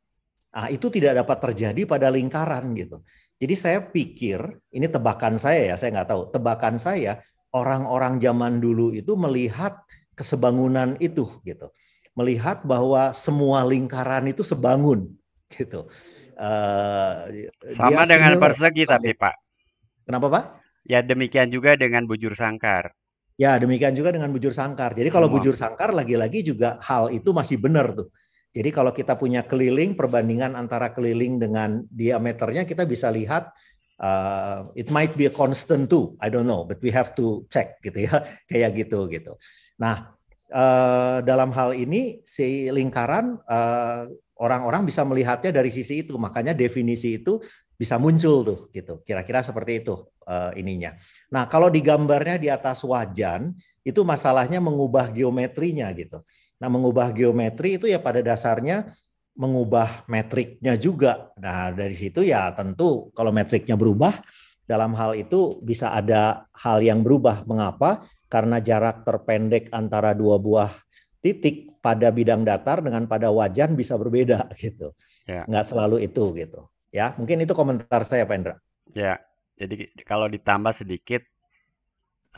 Nah, itu tidak dapat terjadi pada lingkaran gitu. Jadi saya pikir, ini tebakan saya ya, saya nggak tahu. Tebakan saya, orang-orang zaman dulu itu melihat kesebangunan itu gitu. Melihat bahwa semua lingkaran itu sebangun gitu. Uh, Sama dengan persegi tapi Pak. Kenapa Pak? Ya demikian juga dengan bujur sangkar. Ya demikian juga dengan bujur sangkar. Jadi kalau Semua. bujur sangkar lagi-lagi juga hal itu masih benar tuh. Jadi kalau kita punya keliling, perbandingan antara keliling dengan diameternya kita bisa lihat uh, it might be a constant too, I don't know, but we have to check gitu ya, [LAUGHS] kayak gitu gitu. Nah uh, dalam hal ini si lingkaran orang eh, orang-orang bisa melihatnya dari sisi itu, makanya definisi itu bisa muncul tuh gitu, kira-kira seperti itu uh, ininya. Nah kalau digambarnya di atas wajan itu masalahnya mengubah geometrinya gitu Nah, mengubah geometri itu ya pada dasarnya mengubah metriknya juga. Nah, dari situ ya tentu kalau metriknya berubah, dalam hal itu bisa ada hal yang berubah. Mengapa? Karena jarak terpendek antara dua buah titik pada bidang datar dengan pada wajan bisa berbeda [LAUGHS] gitu. Ya. Nggak selalu itu gitu. Ya, mungkin itu komentar saya, Pak Indra. Ya, jadi kalau ditambah sedikit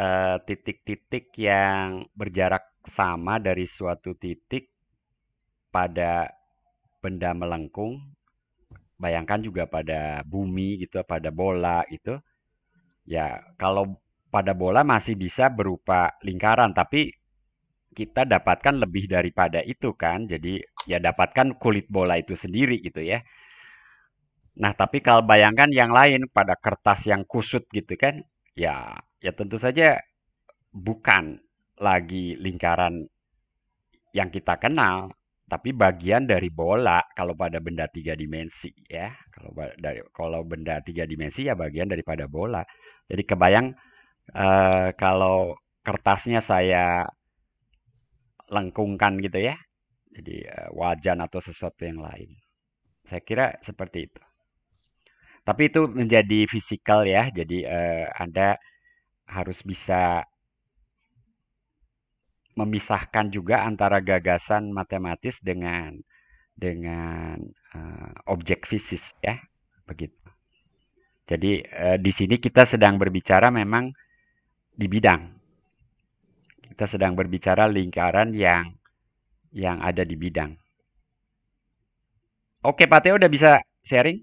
eh, titik-titik titik -titik yang berjarak sama dari suatu titik pada benda melengkung, bayangkan juga pada bumi gitu, pada bola gitu. Ya, kalau pada bola masih bisa berupa lingkaran, tapi kita dapatkan lebih daripada itu kan. Jadi ya dapatkan kulit bola itu sendiri gitu ya. Nah, tapi kalau bayangkan yang lain pada kertas yang kusut gitu kan, ya ya tentu saja bukan lagi lingkaran yang kita kenal, tapi bagian dari bola kalau pada benda tiga dimensi ya. Kalau dari kalau benda tiga dimensi ya bagian daripada bola. Jadi kebayang uh, kalau kertasnya saya lengkungkan gitu ya. Jadi uh, wajan atau sesuatu yang lain. Saya kira seperti itu. Tapi itu menjadi fisikal ya. Jadi uh, Anda harus bisa memisahkan juga antara gagasan matematis dengan dengan uh, objek fisik ya begitu. Jadi uh, di sini kita sedang berbicara memang di bidang. Kita sedang berbicara lingkaran yang yang ada di bidang. Oke, Pak Teo udah bisa sharing?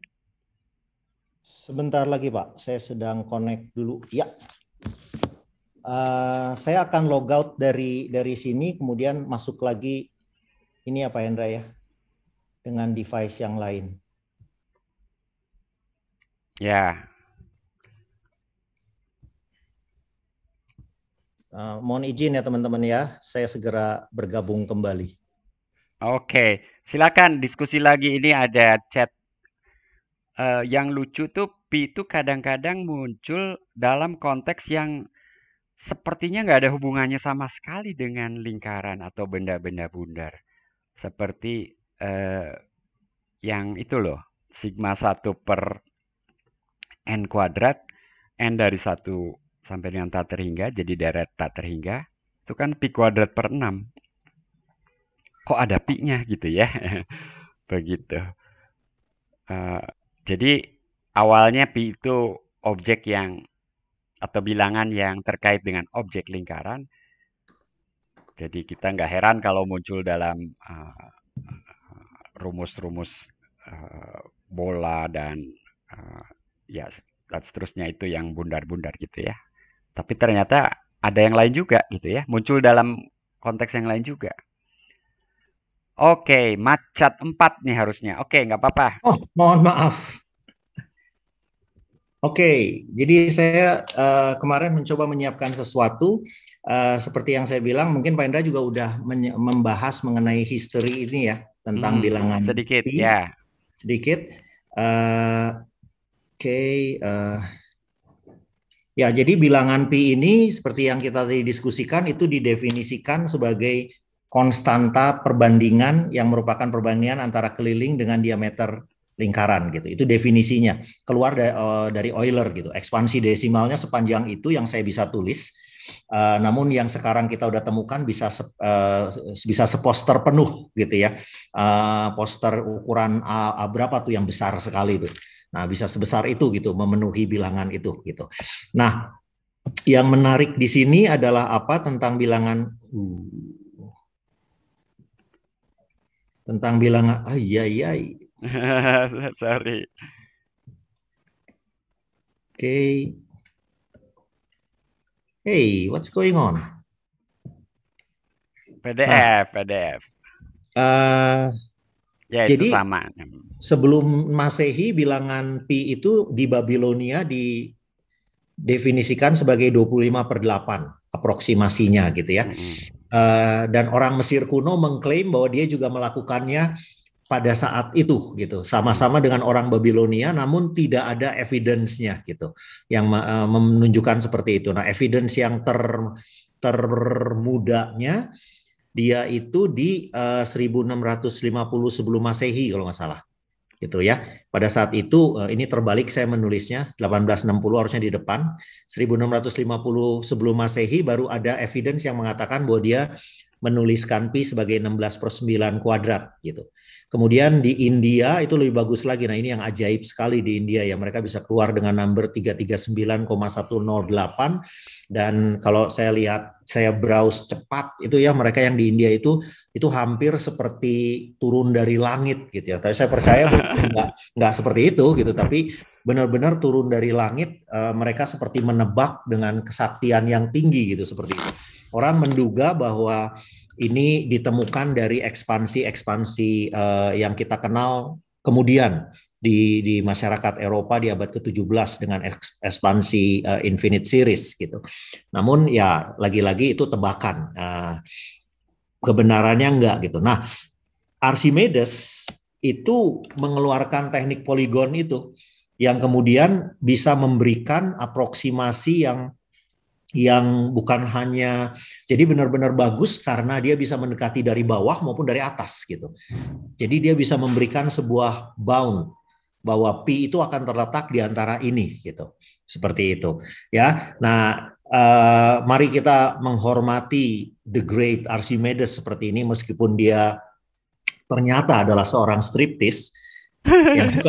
Sebentar lagi, Pak. Saya sedang connect dulu. Ya. Uh, saya akan logout dari dari sini, kemudian masuk lagi ini apa ya, Hendra ya, dengan device yang lain. Ya. Uh, mohon izin ya teman-teman ya, saya segera bergabung kembali. Oke, silakan diskusi lagi. Ini ada chat uh, yang lucu tuh P itu kadang-kadang muncul dalam konteks yang sepertinya nggak ada hubungannya sama sekali dengan lingkaran atau benda-benda bundar. Seperti eh, yang itu loh, sigma 1 per n kuadrat, n dari 1 sampai dengan tak terhingga, jadi deret tak terhingga, itu kan pi kuadrat per 6. Kok ada pi-nya gitu ya? [LAUGHS] Begitu. Uh, jadi awalnya pi itu objek yang atau bilangan yang terkait dengan objek lingkaran. Jadi kita nggak heran kalau muncul dalam eh, rumus-rumus uh, uh, bola dan uh, ya dan seterusnya itu yang bundar-bundar gitu ya. Tapi ternyata ada yang lain juga gitu ya, muncul dalam konteks yang lain juga. Oke, okay, macet empat nih harusnya. Oke, okay, nggak apa-apa. Oh, mohon maaf. Oke, okay, jadi saya uh, kemarin mencoba menyiapkan sesuatu uh, seperti yang saya bilang, mungkin Pak Indra juga udah membahas mengenai history ini ya tentang hmm, bilangan sedikit ya ya sedikit. Uh, Oke, okay, uh, ya jadi bilangan pi ini seperti yang kita tadi diskusikan itu didefinisikan sebagai konstanta perbandingan yang merupakan perbandingan antara keliling dengan diameter lingkaran gitu. Itu definisinya. Keluar da eh, dari Euler gitu. Ekspansi desimalnya sepanjang itu yang saya bisa tulis. Uh, namun yang sekarang kita udah temukan bisa se, uh, bisa seposter penuh gitu ya. Uh, poster ukuran A, A berapa tuh yang besar sekali itu. Nah, bisa sebesar itu gitu memenuhi bilangan itu gitu. Nah, yang menarik di sini adalah apa tentang bilangan uh, tentang bilangan ah iya iya [LAUGHS] Sorry. Okay. Hey, what's going on? PDF, nah, PDF. Uh, eh, ya itu jadi, sama. Sebelum Masehi bilangan pi itu di Babilonia didefinisikan sebagai 25 per 8 aproksimasinya gitu ya. Mm -hmm. uh, dan orang Mesir kuno mengklaim bahwa dia juga melakukannya pada saat itu gitu sama-sama dengan orang Babilonia namun tidak ada evidence-nya gitu yang eh, menunjukkan seperti itu nah evidence yang ter termudanya dia itu di eh, uh, 1650 sebelum Masehi kalau nggak salah gitu ya. Pada saat itu uh, ini terbalik saya menulisnya 1860 harusnya di depan 1650 sebelum Masehi baru ada evidence yang mengatakan bahwa dia menuliskan pi sebagai 16 9 kuadrat gitu. Kemudian di India itu lebih bagus lagi. Nah ini yang ajaib sekali di India ya. Mereka bisa keluar dengan number 339,108. Dan kalau saya lihat, saya browse cepat itu ya mereka yang di India itu itu hampir seperti turun dari langit gitu ya. Tapi saya percaya [LAUGHS] nggak nggak seperti itu gitu. Tapi benar-benar turun dari langit. Uh, mereka seperti menebak dengan kesaktian yang tinggi gitu seperti itu. Orang menduga bahwa ini ditemukan dari ekspansi-ekspansi uh, eh, yang kita kenal kemudian di di masyarakat Eropa di abad ke-17 dengan ekspansi uh, Infinite Series gitu. Namun ya lagi-lagi itu tebakan. Uh, kebenarannya enggak gitu. Nah, Archimedes itu mengeluarkan teknik poligon itu yang kemudian bisa memberikan aproksimasi yang yang bukan hanya jadi benar-benar bagus karena dia bisa mendekati dari bawah maupun dari atas gitu. Jadi dia bisa memberikan sebuah bound bahwa pi itu akan terletak di antara ini gitu. Seperti itu ya. Nah, eh, mari kita menghormati the great Archimedes seperti ini meskipun dia ternyata adalah seorang striptis [LAUGHS] yang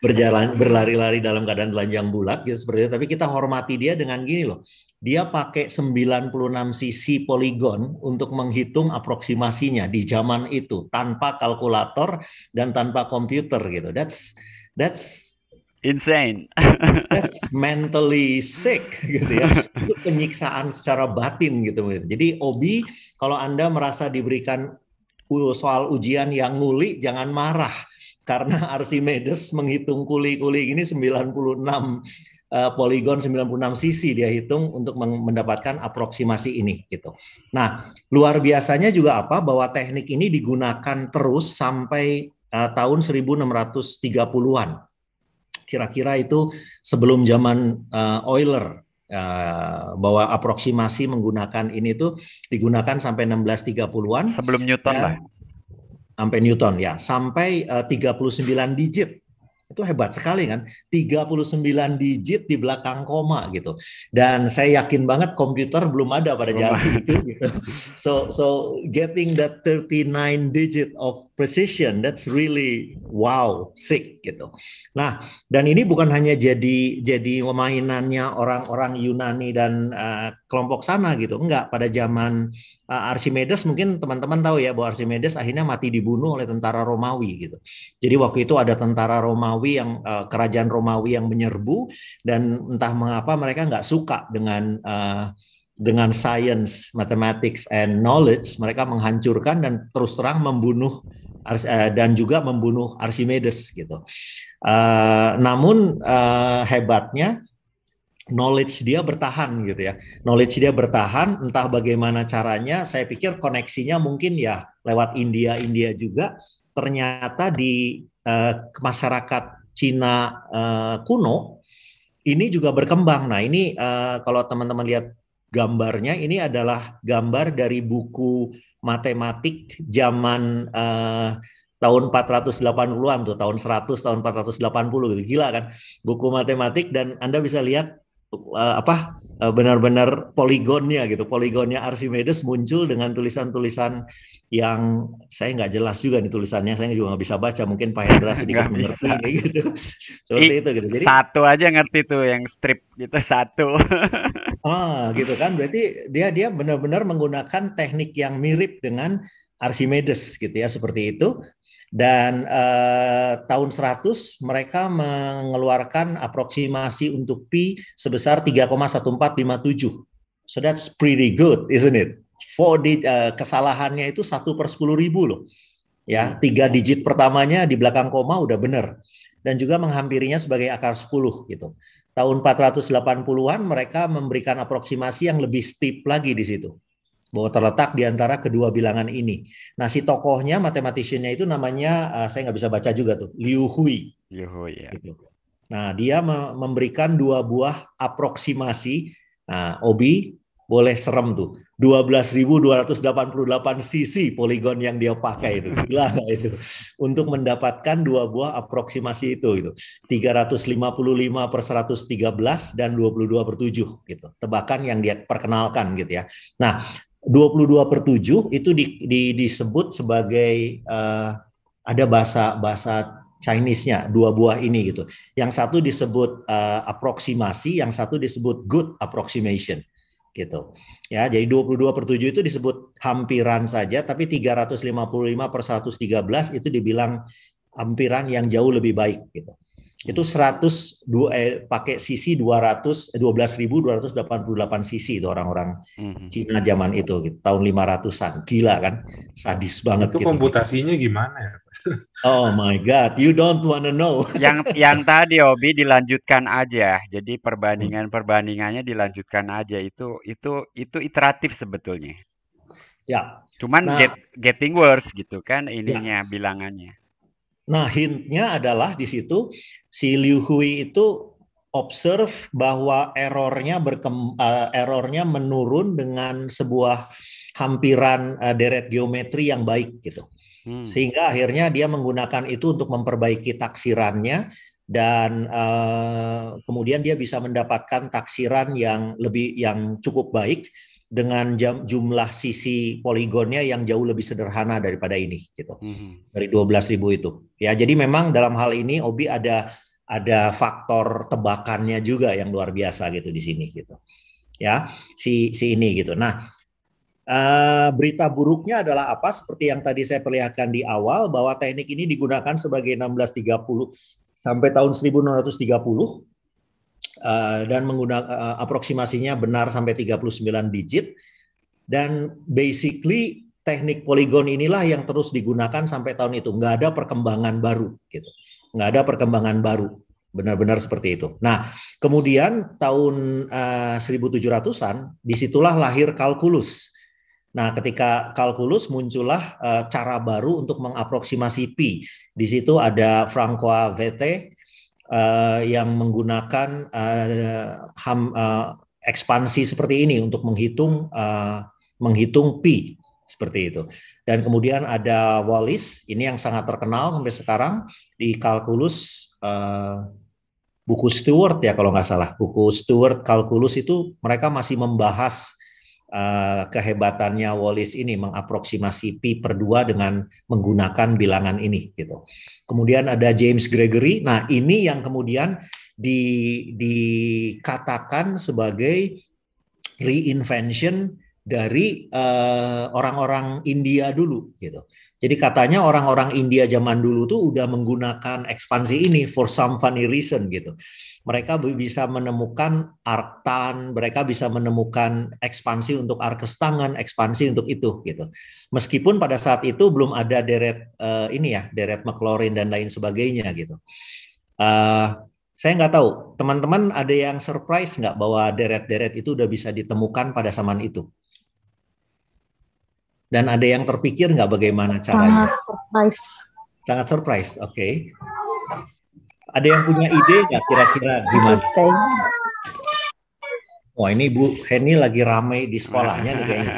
berjalan berlari-lari dalam keadaan telanjang bulat gitu seperti itu tapi kita hormati dia dengan gini loh dia pakai 96 sisi poligon untuk menghitung aproksimasinya di zaman itu tanpa kalkulator dan tanpa komputer gitu. That's that's insane. [LAUGHS] that's mentally sick gitu ya. Itu penyiksaan secara batin gitu. Jadi Obi kalau Anda merasa diberikan soal ujian yang nguli jangan marah karena Archimedes menghitung kuli-kuli ini 96 uh, poligon 96 sisi dia hitung untuk mendapatkan aproksimasi ini gitu. Nah, luar biasanya juga apa bahwa teknik ini digunakan terus sampai uh, tahun 1630-an. Kira-kira itu sebelum zaman uh, Euler Uh, bahwa aproksimasi menggunakan ini itu digunakan sampai 1630-an sebelum Newton lah sampai Newton ya sampai uh, 39 digit itu hebat sekali kan, 39 digit di belakang koma gitu. Dan saya yakin banget komputer belum ada pada zaman itu gitu. So so getting that 39 digit of precision that's really wow sick gitu. Nah dan ini bukan hanya jadi jadi mainannya orang-orang Yunani dan uh, kelompok sana gitu, enggak pada zaman uh, Archimedes mungkin teman-teman tahu ya bahwa Archimedes akhirnya mati dibunuh oleh tentara Romawi gitu. Jadi waktu itu ada tentara Romawi yang uh, kerajaan Romawi yang menyerbu dan entah mengapa mereka nggak suka dengan uh, dengan science, mathematics, and knowledge, mereka menghancurkan dan terus terang membunuh Eh, dan juga membunuh Archimedes gitu. Uh, namun uh, hebatnya knowledge dia bertahan gitu ya. Knowledge dia bertahan entah bagaimana caranya saya pikir koneksinya mungkin ya lewat India India juga ternyata di uh, masyarakat Cina uh, kuno ini juga berkembang. Nah, ini uh, kalau teman-teman lihat gambarnya ini adalah gambar dari buku matematik zaman uh, tahun 480-an tuh, tahun 100, tahun 480 gitu. Gila kan buku matematik dan Anda bisa lihat uh, apa uh, benar-benar poligonnya gitu poligonnya Archimedes muncul dengan tulisan-tulisan yang saya nggak jelas juga nih tulisannya saya juga nggak bisa baca mungkin Pak Hendra sedikit mengerti gitu [LAUGHS] seperti I, itu gitu jadi satu aja ngerti tuh yang strip gitu satu [LAUGHS] ah gitu kan berarti dia dia benar-benar menggunakan teknik yang mirip dengan Archimedes gitu ya seperti itu dan eh, tahun 100 mereka mengeluarkan aproksimasi untuk pi sebesar 3,1457. So that's pretty good, isn't it? For the, uh, kesalahannya itu satu per sepuluh ribu loh. Ya, hmm. tiga digit pertamanya di belakang koma udah benar. Dan juga menghampirinya sebagai akar 10 gitu. Tahun 480-an mereka memberikan aproksimasi yang lebih steep lagi di situ bahwa terletak di antara kedua bilangan ini. Nah, si tokohnya, matematisinya itu namanya, uh, saya nggak bisa baca juga tuh, Liu Hui. Liu Hui, ya. Gitu. Nah, dia me memberikan dua buah aproksimasi. Nah, Obi boleh serem tuh. 12.288 sisi poligon yang dia pakai itu. [LAUGHS] Gila nggak itu? Untuk mendapatkan dua buah aproksimasi itu. Gitu. 355 per 113 dan 22 per 7. Gitu. Tebakan yang dia perkenalkan gitu ya. Nah 22 per 7 itu di, di, disebut sebagai uh, ada bahasa bahasa Chinese-nya dua buah ini gitu. Yang satu disebut uh, eh, aproksimasi, yang satu disebut good approximation gitu. Ya, jadi 22 per 7 itu disebut hampiran saja, tapi 355 per 113 itu dibilang hampiran yang jauh lebih baik gitu itu 100 dua, eh, pakai sisi 200 12.288 eh, sisi itu orang-orang hmm. Cina zaman itu gitu, tahun 500-an. Gila kan? Sadis banget Itu gitu. komputasinya gimana ya? oh my god, you don't wanna know. yang [LAUGHS] yang tadi Obi dilanjutkan aja. Jadi perbandingan-perbandingannya hmm. dilanjutkan aja itu itu itu iteratif sebetulnya. Ya. Cuman nah, get, getting worse gitu kan ininya ya. bilangannya. Nah, hintnya adalah di situ si Liu Hui itu observe bahwa errornya berkem, uh, errornya menurun dengan sebuah hampiran uh, deret geometri yang baik gitu. Hmm. Sehingga akhirnya dia menggunakan itu untuk memperbaiki taksirannya dan uh, kemudian dia bisa mendapatkan taksiran yang lebih yang cukup baik dengan jam, jumlah sisi poligonnya yang jauh lebih sederhana daripada ini gitu. Mm-hmm. Dari 12.000 itu. Ya, jadi memang dalam hal ini Obi ada ada faktor tebakannya juga yang luar biasa gitu di sini gitu. Ya, si si ini gitu. Nah, Uh, berita buruknya adalah apa? Seperti yang tadi saya perlihatkan di awal bahwa teknik ini digunakan sebagai 1630 sampai tahun 1930 Eh, dan menggunakan eh, aproksimasinya benar sampai 39 digit dan basically teknik poligon inilah yang terus digunakan sampai tahun itu nggak ada perkembangan baru gitu nggak ada perkembangan baru benar-benar seperti itu. Nah, kemudian tahun eh, uh, 1700-an disitulah lahir kalkulus. Nah, ketika kalkulus muncullah uh, cara baru untuk mengaproksimasi pi. Di situ ada Francois Vete uh, yang menggunakan uh, ham, uh, ekspansi seperti ini untuk menghitung uh, menghitung pi seperti itu. Dan kemudian ada Wallis, ini yang sangat terkenal sampai sekarang di kalkulus uh, buku Stewart ya kalau nggak salah. Buku Stewart kalkulus itu mereka masih membahas Eh, kehebatannya Wallis ini mengaproksimasi pi per dua dengan menggunakan bilangan ini gitu. Kemudian ada James Gregory. Nah ini yang kemudian di, dikatakan sebagai reinvention dari eh, orang-orang uh, India dulu gitu. Jadi katanya orang-orang India zaman dulu tuh udah menggunakan ekspansi ini for some funny reason gitu mereka bisa menemukan arktan, mereka bisa menemukan ekspansi untuk arkes tangan, ekspansi untuk itu gitu. Meskipun pada saat itu belum ada deret uh, ini ya, deret McLaurin dan lain sebagainya gitu. Uh, saya nggak tahu, teman-teman ada yang surprise nggak bahwa deret-deret itu udah bisa ditemukan pada zaman itu? Dan ada yang terpikir nggak bagaimana caranya? Sangat surprise. Sangat surprise, oke. Okay. Ada yang punya ide nggak kira-kira gimana? Wah oh, ini Bu Henny lagi ramai di sekolahnya nih kayaknya.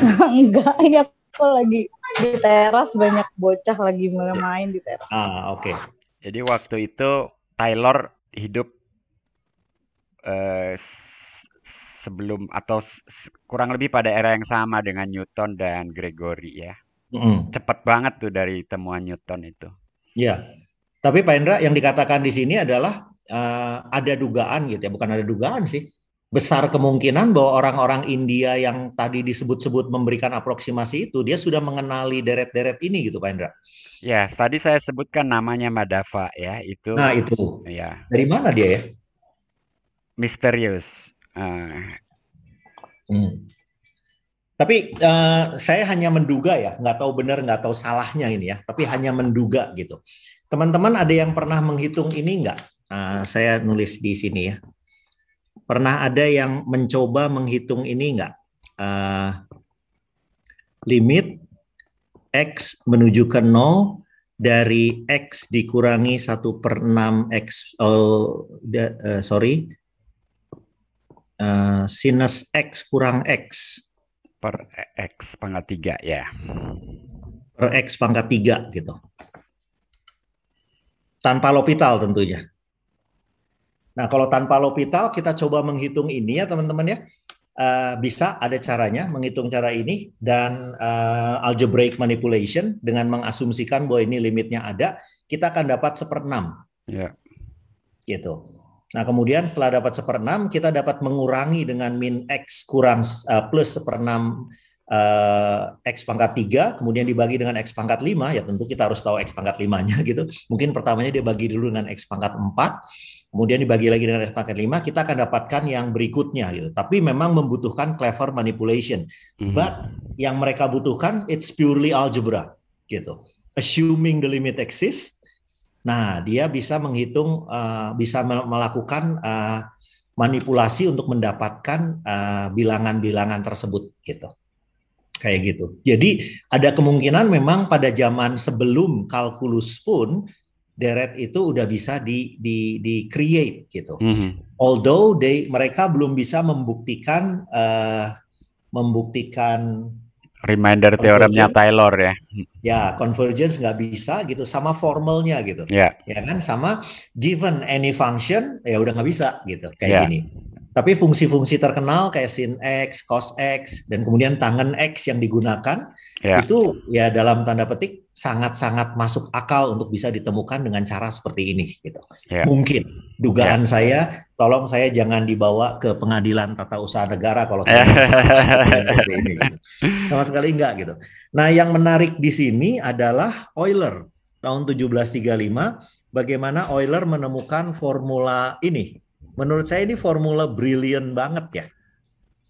[LAUGHS] Enggak, ini aku lagi di teras banyak bocah lagi main di teras. Ah oke. Okay. Jadi waktu itu Taylor hidup eh, sebelum atau kurang lebih pada era yang sama dengan Newton dan Gregory ya. Mm. Cepat banget tuh dari temuan Newton itu. Ya, tapi Pak Indra yang dikatakan di sini adalah uh, ada dugaan gitu ya, bukan ada dugaan sih. Besar kemungkinan bahwa orang-orang India yang tadi disebut-sebut memberikan aproksimasi itu, dia sudah mengenali deret-deret ini gitu Pak Indra. Ya, tadi saya sebutkan namanya Madava ya, itu. Nah itu. Ya. Dari mana dia ya? Misterius. Uh, hmm. Tapi uh, saya hanya menduga ya, nggak tahu benar, nggak tahu salahnya ini ya. Tapi hanya menduga gitu. Teman-teman ada yang pernah menghitung ini nggak? Uh, saya nulis di sini ya. Pernah ada yang mencoba menghitung ini nggak? Uh, limit X menuju ke 0 dari X dikurangi 1 per 6 X, oh, uh, sorry, uh, sinus X kurang X per X pangkat 3 ya. Per X pangkat 3 gitu. Tanpa lopital tentunya. Nah kalau tanpa lopital kita coba menghitung ini ya teman-teman ya. Uh, bisa ada caranya menghitung cara ini dan uh, algebraic manipulation dengan mengasumsikan bahwa ini limitnya ada kita akan dapat seperenam. Yeah. Gitu. Nah, kemudian setelah dapat seperenam, kita dapat mengurangi dengan min X kurang uh, plus seperenam uh, X pangkat 3, kemudian dibagi dengan X pangkat 5, ya tentu kita harus tahu X pangkat 5-nya [LAUGHS] gitu. Mungkin pertamanya dia bagi dulu dengan X pangkat 4, kemudian dibagi lagi dengan X pangkat 5, kita akan dapatkan yang berikutnya gitu. Tapi memang membutuhkan clever manipulation. Mm-hmm. But yang mereka butuhkan, it's purely algebra gitu. Assuming the limit exists, Nah, dia bisa menghitung, uh, bisa melakukan uh, manipulasi untuk mendapatkan eh, bilangan-bilangan uh, tersebut, gitu. Kayak gitu. Jadi ada kemungkinan memang pada zaman sebelum kalkulus pun deret itu udah bisa di di di create gitu. Mm -hmm. Although they mereka belum bisa membuktikan uh, membuktikan Reminder teoremnya Taylor ya. Ya, convergence nggak bisa gitu sama formalnya gitu. Ya. Ya kan sama given any function ya udah nggak bisa gitu kayak ya. gini. Tapi fungsi-fungsi terkenal kayak sin x, cos x, dan kemudian tangan x yang digunakan ya. itu ya dalam tanda petik sangat-sangat masuk akal untuk bisa ditemukan dengan cara seperti ini gitu. Ya. Mungkin dugaan ya. saya tolong saya jangan dibawa ke pengadilan tata usaha negara kalau [LAUGHS] seperti ini. Gitu. Sama sekali enggak gitu. Nah, yang menarik di sini adalah Euler tahun 1735 bagaimana Euler menemukan formula ini. Menurut saya ini formula brilliant banget ya.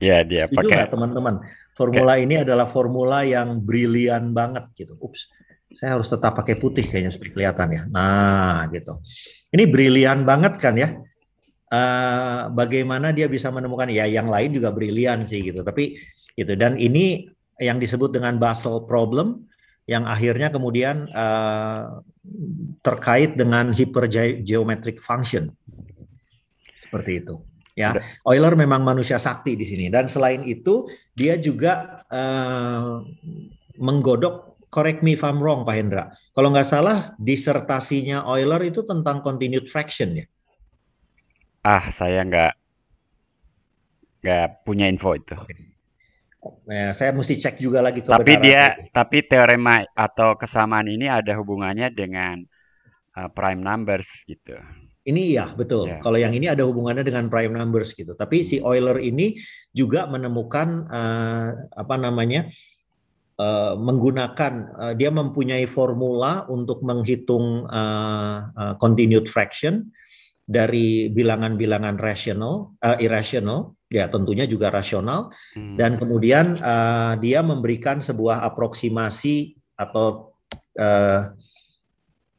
Ya, dia Setuju pakai. teman-teman? Formula ya. ini adalah formula yang brilian banget gitu. Ups. Saya harus tetap pakai putih kayaknya supaya kelihatan ya. Nah, gitu. Ini brilian banget kan ya Eh, bagaimana dia bisa menemukan ya yang lain juga brilian sih gitu tapi gitu dan ini yang disebut dengan Basel problem yang akhirnya kemudian uh, terkait dengan hypergeometric function seperti itu ya Euler memang manusia sakti di sini dan selain itu dia juga uh, menggodok correct me if I'm wrong Pak Hendra kalau nggak salah disertasinya Euler itu tentang continued fraction ya Ah, saya nggak nggak punya info itu. Nah, saya mesti cek juga lagi. Tapi dia, itu. tapi teorema atau kesamaan ini ada hubungannya dengan uh, prime numbers gitu. Ini iya betul. Yeah. Kalau yang ini ada hubungannya dengan prime numbers gitu. Tapi si hmm. Euler ini juga menemukan uh, apa namanya uh, menggunakan uh, dia mempunyai formula untuk menghitung uh, uh, continued fraction dari bilangan-bilangan rasional, uh, eh, irasional, ya tentunya juga rasional, hmm. dan kemudian uh, dia memberikan sebuah aproksimasi atau uh,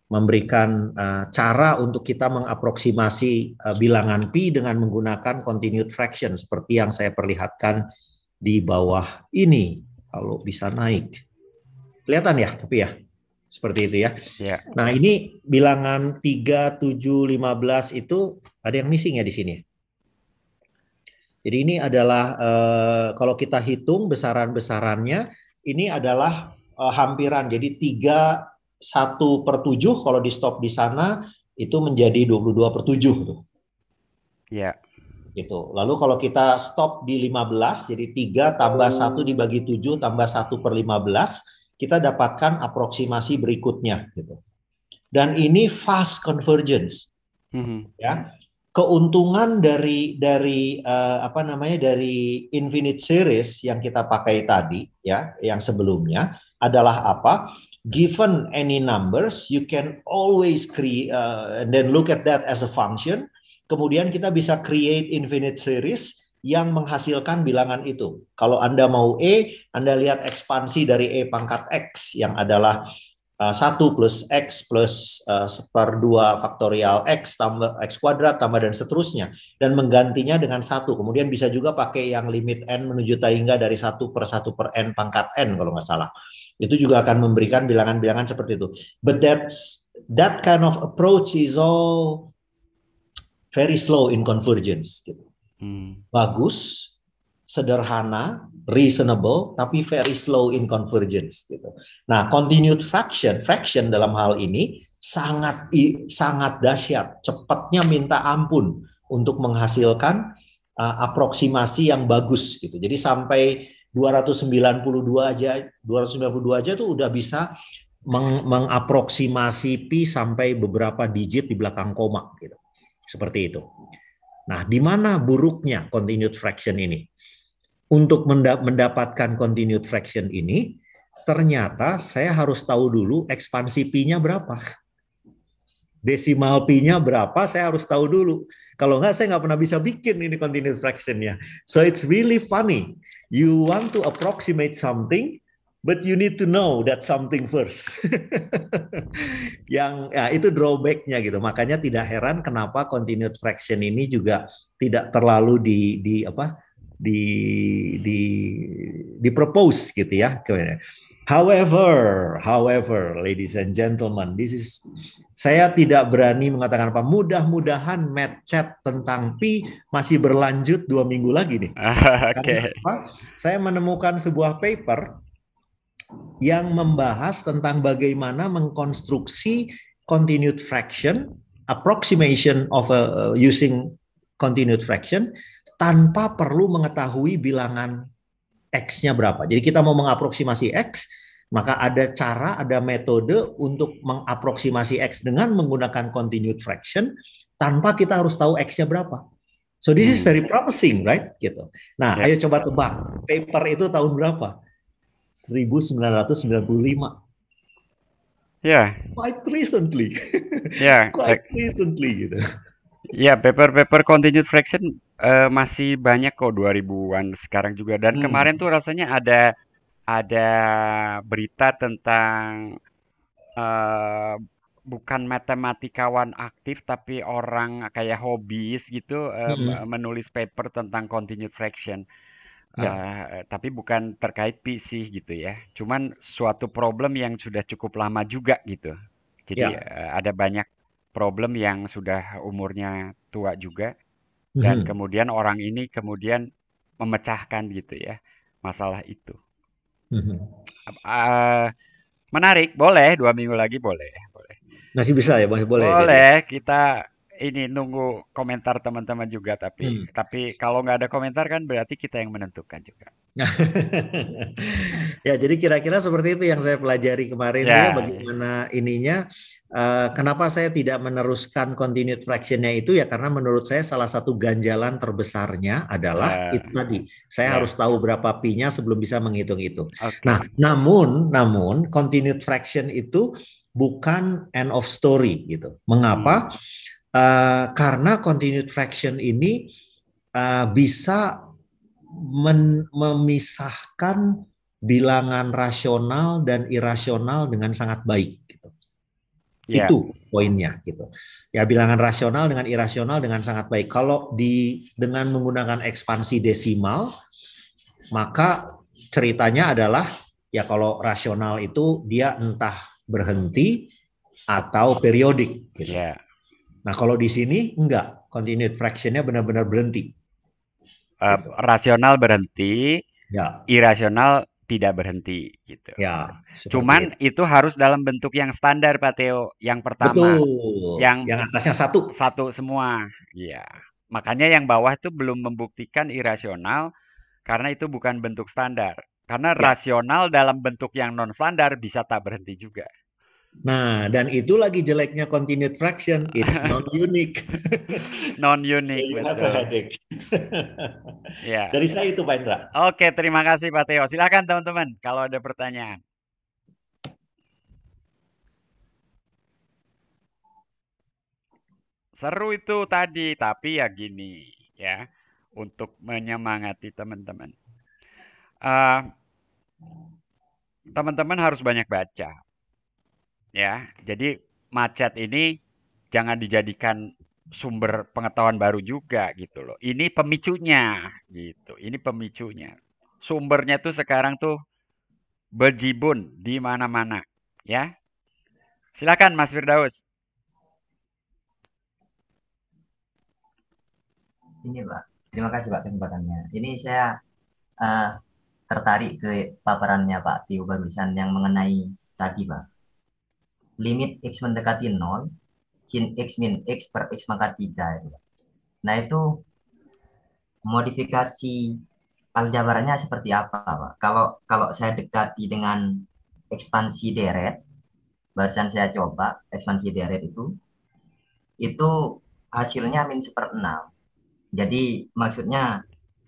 memberikan uh, cara untuk kita mengaproksimasi uh, bilangan pi dengan menggunakan continued fraction seperti yang saya perlihatkan di bawah ini. Kalau bisa naik, kelihatan ya, tapi ya seperti itu ya. ya. Nah ini bilangan 3, 7, 15 itu ada yang missing ya di sini. Jadi ini adalah eh, kalau kita hitung besaran-besarannya ini adalah eh, hampiran. Jadi 3, 1 per 7 kalau di stop di sana itu menjadi 22 per 7 tuh. Ya. Gitu. Lalu kalau kita stop di 15, jadi 3 tambah 1 dibagi 7 tambah 1 per 15, kita dapatkan aproksimasi berikutnya gitu. Dan ini fast convergence. Mm-hmm. Ya. Keuntungan dari dari uh, apa namanya dari infinite series yang kita pakai tadi ya, yang sebelumnya adalah apa? Given any numbers, you can always create uh, and then look at that as a function. Kemudian kita bisa create infinite series yang menghasilkan bilangan itu. Kalau Anda mau E, Anda lihat ekspansi dari E pangkat X yang adalah uh, satu plus X plus uh, per 2 faktorial X tambah X kuadrat tambah dan seterusnya. Dan menggantinya dengan satu. Kemudian bisa juga pakai yang limit N menuju hingga dari satu per satu per N pangkat N kalau nggak salah. Itu juga akan memberikan bilangan-bilangan seperti itu. But that's, that kind of approach is all very slow in convergence. Gitu hmm. bagus, sederhana, reasonable, tapi very slow in convergence. Gitu. Nah, continued fraction, fraction dalam hal ini sangat sangat dahsyat, cepatnya minta ampun untuk menghasilkan uh, aproksimasi yang bagus gitu. Jadi sampai 292 aja 292 aja tuh udah bisa meng mengaproksimasi pi sampai beberapa digit di belakang koma gitu. Seperti itu. Nah, di mana buruknya continued fraction ini? Untuk mendapatkan continued fraction ini, ternyata saya harus tahu dulu ekspansi P-nya berapa. Desimal P-nya berapa, saya harus tahu dulu. Kalau nggak, saya nggak pernah bisa bikin ini continued fraction-nya. So it's really funny. You want to approximate something, but you need to know that something first. [LAUGHS] yang ya itu drawbacknya gitu. Makanya tidak heran kenapa continued fraction ini juga tidak terlalu di di apa di di di propose gitu ya. However, however, ladies and gentlemen, this is saya tidak berani mengatakan apa. Mudah-mudahan chat tentang pi masih berlanjut dua minggu lagi nih. [LAUGHS] Okay. Karena apa? Saya menemukan sebuah paper yang membahas tentang bagaimana mengkonstruksi continued fraction, approximation of a, uh, uh, using continued fraction tanpa perlu mengetahui bilangan x-nya berapa. Jadi kita mau mengaproksimasi x, maka ada cara, ada metode untuk mengaproksimasi x dengan menggunakan continued fraction tanpa kita harus tahu x-nya berapa. So this is hmm. very promising, right? Gitu. Nah, ya. ayo coba tebak paper itu tahun berapa? 1995. Yeah. Quite recently. Yeah. [LAUGHS] Quite like, recently gitu. Ya, yeah, paper-paper continued fraction uh, masih banyak kok 2000-an sekarang juga dan hmm. kemarin tuh rasanya ada ada berita tentang uh, bukan matematikawan aktif tapi orang kayak hobis gitu uh, hmm. menulis paper tentang continued fraction. Ya. Uh, tapi bukan terkait PC gitu ya. Cuman suatu problem yang sudah cukup lama juga gitu. Jadi ya. uh, ada banyak problem yang sudah umurnya tua juga dan hmm. kemudian orang ini kemudian memecahkan gitu ya masalah itu. Hmm. Uh, menarik, boleh dua minggu lagi boleh, boleh. Masih bisa ya, masih boleh. Ya, ya? Boleh, jadi. kita ini nunggu komentar teman-teman juga tapi hmm. tapi kalau nggak ada komentar kan berarti kita yang menentukan juga. [LAUGHS] ya jadi kira-kira seperti itu yang saya pelajari kemarin ya, ya bagaimana ininya uh, kenapa saya tidak meneruskan continued fractionnya itu ya karena menurut saya salah satu ganjalan terbesarnya adalah ya. itu tadi saya ya. harus tahu berapa pinya nya sebelum bisa menghitung itu. Okay. Nah namun namun continued fraction itu bukan end of story gitu. Mengapa? Hmm Uh, karena continued fraction ini uh, bisa memisahkan bilangan rasional dan irasional dengan sangat baik. Gitu. Yeah. Itu poinnya gitu. Ya bilangan rasional dengan irasional dengan sangat baik. Kalau di dengan menggunakan ekspansi desimal, maka ceritanya adalah ya kalau rasional itu dia entah berhenti atau periodik. Gitu. Yeah Nah kalau di sini enggak, continued fractionnya benar-benar berhenti. Uh, gitu. Rasional berhenti, ya. irasional tidak berhenti gitu. Ya. Cuman itu. itu harus dalam bentuk yang standar Pak Teo, yang pertama. Betul. Yang yang atasnya satu. Satu semua. Iya. Makanya yang bawah itu belum membuktikan irasional karena itu bukan bentuk standar. Karena ya. rasional dalam bentuk yang non standar bisa tak berhenti juga. Nah, dan itu lagi jeleknya continued fraction, it's [LAUGHS] non-unique. non-unique, so betul. [LAUGHS] ya. Dari saya itu, Pak Indra. Oke, terima kasih Pak Teo. Silakan teman-teman kalau ada pertanyaan. Seru itu tadi, tapi ya gini ya, untuk menyemangati teman-teman. teman eh, teman-teman harus banyak baca ya. Jadi macet ini jangan dijadikan sumber pengetahuan baru juga gitu loh. Ini pemicunya gitu. Ini pemicunya. Sumbernya tuh sekarang tuh berjibun di mana-mana ya. Silakan Mas Firdaus. Ini Pak, terima kasih Pak kesempatannya. Ini saya uh, tertarik ke paparannya Pak Tio barusan yang mengenai tadi Pak limit x mendekati nol sin x min x per x maka 3 Nah itu modifikasi aljabarnya seperti apa Pak? Kalau kalau saya dekati dengan ekspansi deret bacaan saya coba ekspansi deret itu itu hasilnya min seper enam. Jadi maksudnya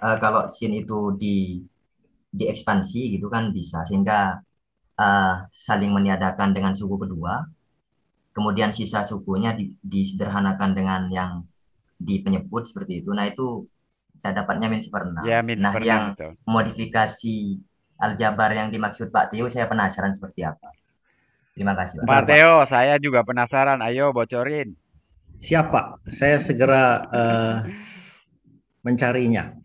eh, kalau sin itu di di ekspansi gitu kan bisa sehingga uh, saling meniadakan dengan suku kedua. Kemudian sisa sukunya di, disederhanakan dengan yang di penyebut seperti itu. Nah itu saya dapatnya min seperenam. Ya, min nah yang itu. modifikasi aljabar yang dimaksud Pak Teo saya penasaran seperti apa. Terima kasih Pak. Tio saya juga penasaran. Ayo bocorin. Siapa? Saya segera uh, mencarinya.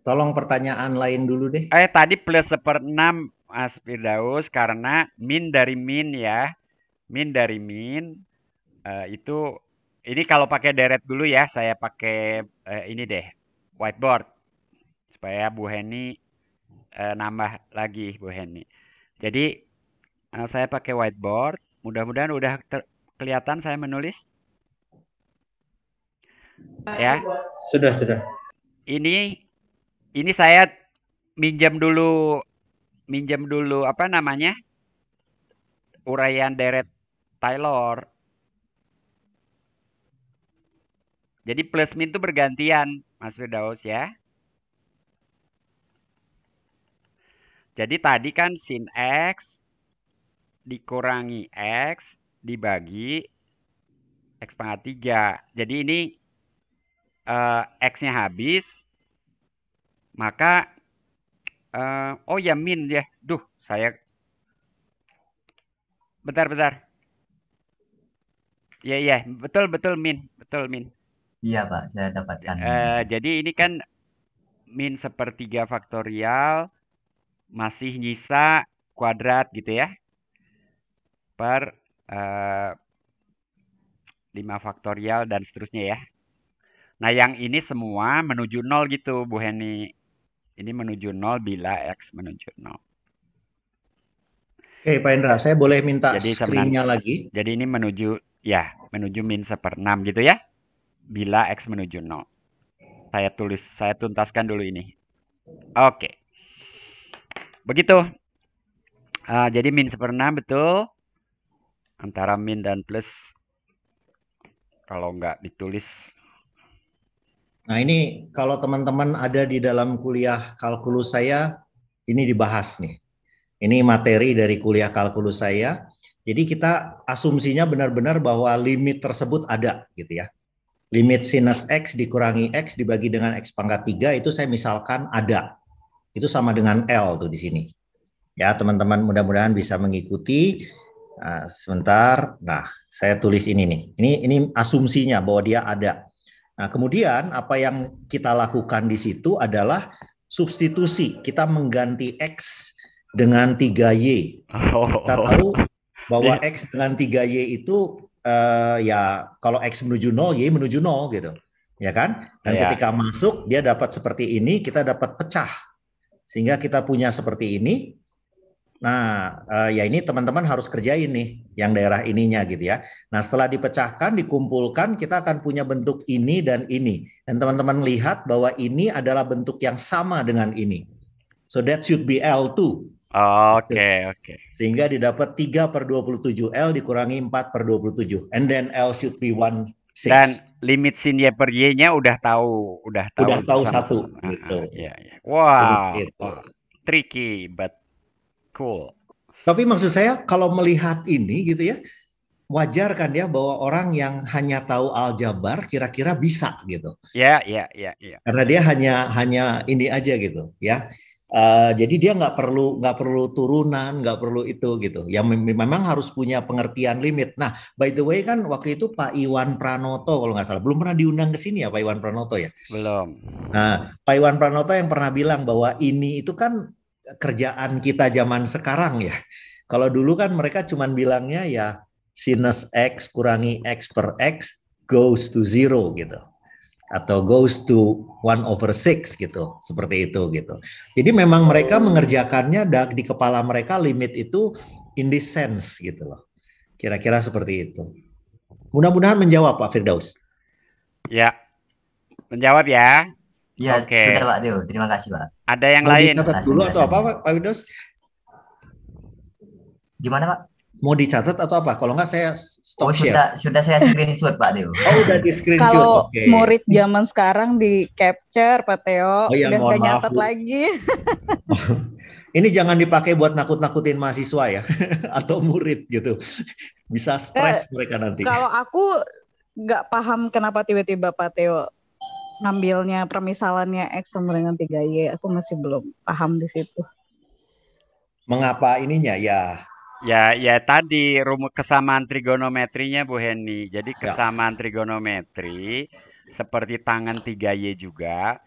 Tolong pertanyaan lain dulu deh. Eh tadi plus enam Mas Firdaus karena min dari min ya. Min dari min uh, itu ini kalau pakai deret dulu ya, saya pakai uh, ini deh, whiteboard. Supaya Bu Heni uh, nambah lagi Bu Heni. Jadi uh, saya pakai whiteboard, mudah-mudahan udah kelihatan saya menulis. Ya. Sudah, sudah. Ini ini saya minjam dulu minjem dulu apa namanya uraian deret Taylor. Jadi plus min itu bergantian, Mas Firdaus ya. Jadi tadi kan sin X dikurangi X dibagi X pangkat 3. Jadi ini uh, X-nya habis, maka Uh, oh ya min ya. Duh, saya bentar bentar. Ya yeah, ya, betul betul min, betul min. Iya, Pak, saya dapatkan. Uh, jadi ini kan min sepertiga faktorial masih nyisa kuadrat gitu ya. Per uh, eh, 5 faktorial dan seterusnya ya. Nah, yang ini semua menuju nol gitu, Bu Heni. Ini menuju nol bila X menuju nol. Oke, Pak Indra, saya boleh minta jadi screen lagi. Jadi ini menuju, ya, menuju min enam gitu ya. Bila X menuju nol. Saya tulis, saya tuntaskan dulu ini. Oke. Begitu. Uh, jadi min enam betul. Antara min dan plus. Kalau nggak ditulis Nah ini kalau teman-teman ada di dalam kuliah kalkulus saya, ini dibahas nih. Ini materi dari kuliah kalkulus saya. Jadi kita asumsinya benar-benar bahwa limit tersebut ada gitu ya. Limit sinus X dikurangi X dibagi dengan X pangkat 3 itu saya misalkan ada. Itu sama dengan L tuh di sini. Ya teman-teman mudah-mudahan bisa mengikuti. Nah, sebentar, nah saya tulis ini nih. Ini ini asumsinya bahwa dia ada. Nah, kemudian apa yang kita lakukan di situ adalah substitusi. Kita mengganti X dengan 3Y. Kita oh. tahu bahwa iya. X dengan 3Y itu uh, ya kalau X menuju 0, Y menuju 0 gitu. Ya kan? Dan ya. ketika masuk dia dapat seperti ini, kita dapat pecah. Sehingga kita punya seperti ini, Nah, eh, ya ini teman-teman harus kerjain nih yang daerah ininya gitu ya. Nah, setelah dipecahkan, dikumpulkan, kita akan punya bentuk ini dan ini. Dan teman-teman lihat bahwa ini adalah bentuk yang sama dengan ini. So that should be L2. Oke, oh, oke. Okay, okay. Sehingga didapat 3 per 27 L dikurangi 4 per 27. And then L should be 1 Six. Dan limit sin Y per Y-nya udah tahu, udah tahu. Udah tahu satu, gitu. Iya, iya. Wow. Tricky but Cool. Tapi maksud saya kalau melihat ini gitu ya, wajar kan ya bahwa orang yang hanya tahu aljabar kira-kira bisa gitu. Ya, yeah, ya, ya, ya. Karena dia hanya hanya ini aja gitu, ya. Uh, jadi dia nggak perlu nggak perlu turunan, nggak perlu itu gitu. Yang memang harus punya pengertian limit. Nah, by the way kan waktu itu Pak Iwan Pranoto kalau nggak salah belum pernah diundang ke sini ya Pak Iwan Pranoto ya. Belum. Nah, Pak Iwan Pranoto yang pernah bilang bahwa ini itu kan kerjaan kita zaman sekarang ya. Kalau dulu kan mereka cuma bilangnya ya sinus x kurangi x per x goes to zero gitu atau goes to one over six gitu seperti itu gitu. Jadi memang mereka oh. mengerjakannya di kepala mereka limit itu in this sense gitu loh. Kira-kira seperti itu. Mudah-mudahan menjawab Pak Firdaus. Ya. Menjawab ya. Ya, okay. sudah Pak Deo. Terima kasih Pak. Ada yang Mau lain? Dicatat dulu atau apa Pak, Pak Windows? Gimana Pak? Mau dicatat atau apa? Kalau nggak saya stop oh, share. Sudah, sudah saya screenshot Pak Deo. Oh, udah di screenshot. Kalau okay. murid zaman sekarang di capture Pak Teo, oh, iya, udah saya nyatat lagi. [LAUGHS] Ini jangan dipakai buat nakut-nakutin mahasiswa ya [LAUGHS] atau murid gitu. Bisa stres eh, mereka nanti. Kalau aku nggak paham kenapa tiba-tiba Pak Teo ngambilnya permisalannya X sama dengan 3Y. Aku masih belum paham di situ. Mengapa ininya ya? Ya, ya tadi rumus kesamaan trigonometrinya Bu Heni. Jadi ya. kesamaan ya. trigonometri seperti tangan 3Y juga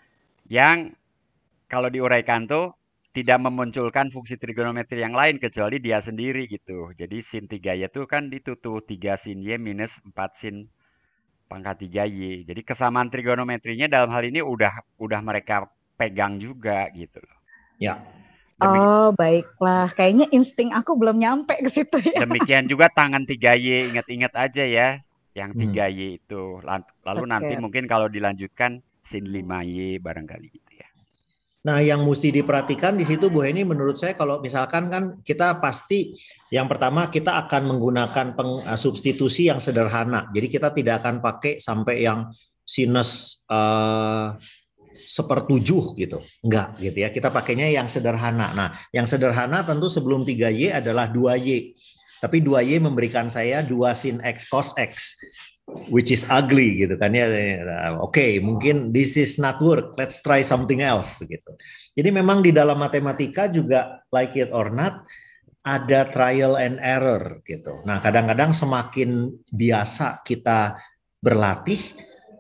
yang kalau diuraikan tuh tidak memunculkan fungsi trigonometri yang lain kecuali dia sendiri gitu. Jadi sin 3Y itu kan ditutup 3 sin Y minus 4 sin pangkat 3Y. Jadi kesamaan trigonometrinya dalam hal ini udah udah mereka pegang juga gitu loh. Ya. Demikian. Oh, baiklah. Kayaknya insting aku belum nyampe ke situ ya. Demikian juga tangan 3Y, ingat-ingat aja ya yang 3Y hmm. itu. Lalu okay. nanti mungkin kalau dilanjutkan sin 5Y barangkali gitu. Nah, yang mesti diperhatikan di situ Bu Heni menurut saya kalau misalkan kan kita pasti yang pertama kita akan menggunakan peng, uh, substitusi yang sederhana. Jadi kita tidak akan pakai sampai yang sinus uh, sepertujuh gitu. Enggak gitu ya. Kita pakainya yang sederhana. Nah, yang sederhana tentu sebelum 3Y adalah 2Y. Tapi 2Y memberikan saya 2 sin X cos X which is ugly gitu kan ya. Oke, okay, mungkin this is not work. Let's try something else gitu. Jadi memang di dalam matematika juga like it or not ada trial and error gitu. Nah, kadang-kadang semakin biasa kita berlatih,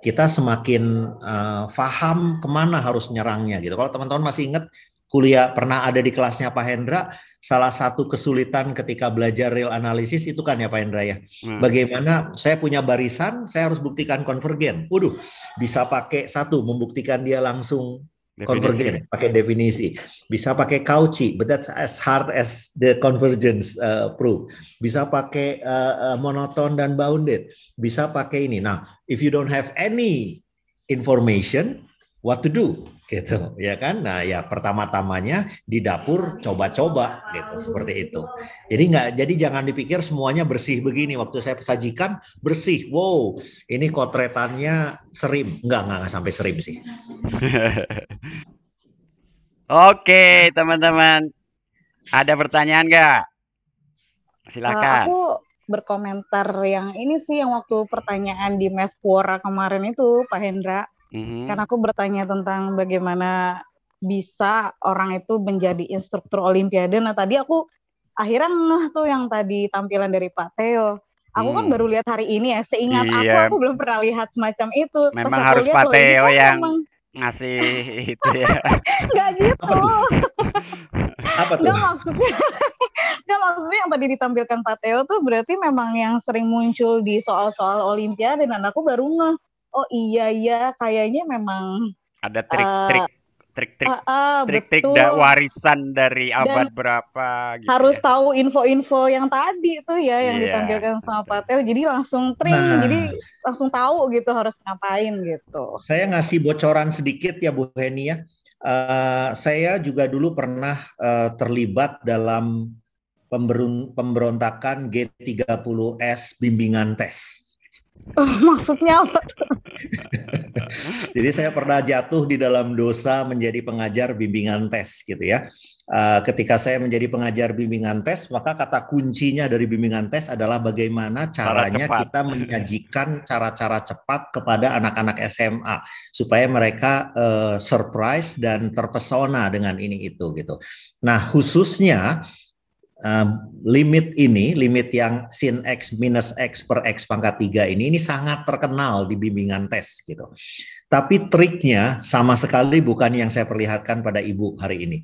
kita semakin uh, faham kemana harus nyerangnya gitu. Kalau teman-teman masih ingat kuliah pernah ada di kelasnya Pak Hendra, salah satu kesulitan ketika belajar real analisis itu kan ya Pak Hendra ya. Hmm. Bagaimana saya punya barisan, saya harus buktikan konvergen. Waduh, bisa pakai satu membuktikan dia langsung konvergen pakai definisi bisa pakai Cauchy but that's as hard as the convergence uh, proof bisa pakai uh, uh monoton dan bounded bisa pakai ini nah if you don't have any information what to do gitu ya kan nah ya pertama-tamanya di dapur coba-coba gitu seperti itu jadi nggak jadi jangan dipikir semuanya bersih begini waktu saya sajikan bersih wow ini kotretannya serim nggak nggak, sampai serim sih [LAUGHS] oke teman-teman ada pertanyaan nggak silakan eh, aku berkomentar yang ini sih yang waktu pertanyaan di Mes kemarin itu Pak Hendra Mm-hmm. Kan aku bertanya tentang bagaimana bisa orang itu menjadi instruktur olimpiade. Nah, tadi aku akhirnya ngeh tuh yang tadi tampilan dari Pak Theo. Aku hmm. kan mm-hmm. baru lihat hari ini ya. Seingat iya. aku aku belum pernah lihat semacam itu. Memang harus Pak Theo oh, yang emang... ngasih [LAUGHS] itu ya. Enggak gitu. Apa tuh? Enggak maksudnya. Enggak [LAUGHS] maksudnya yang tadi ditampilkan Pak Theo tuh berarti memang yang sering muncul di soal-soal olimpiade dan aku baru ngeh oh iya iya kayaknya memang ada trik-trik uh, eh, trik-trik uh, eh, uh, eh, trik-trik da warisan dari abad Dan berapa gitu harus ya. tahu info-info yang tadi itu ya yang yeah, ditampilkan sama Patel jadi langsung tring nah. jadi langsung tahu gitu harus ngapain gitu saya ngasih bocoran sedikit ya Bu Heni ya uh, saya juga dulu pernah uh, terlibat dalam pemberontakan G30S bimbingan tes Oh, [LAUGHS] maksudnya apa? [LAUGHS] Jadi saya pernah jatuh di dalam dosa menjadi pengajar bimbingan tes gitu ya. Eh, ketika saya menjadi pengajar bimbingan tes, maka kata kuncinya dari bimbingan tes adalah bagaimana caranya cara kita menyajikan cara-cara cepat kepada anak-anak SMA supaya mereka uh, surprise dan terpesona dengan ini itu gitu. Nah khususnya limit ini, limit yang sin x minus x per x pangkat 3 ini, ini sangat terkenal di bimbingan tes gitu. Tapi triknya sama sekali bukan yang saya perlihatkan pada ibu hari ini.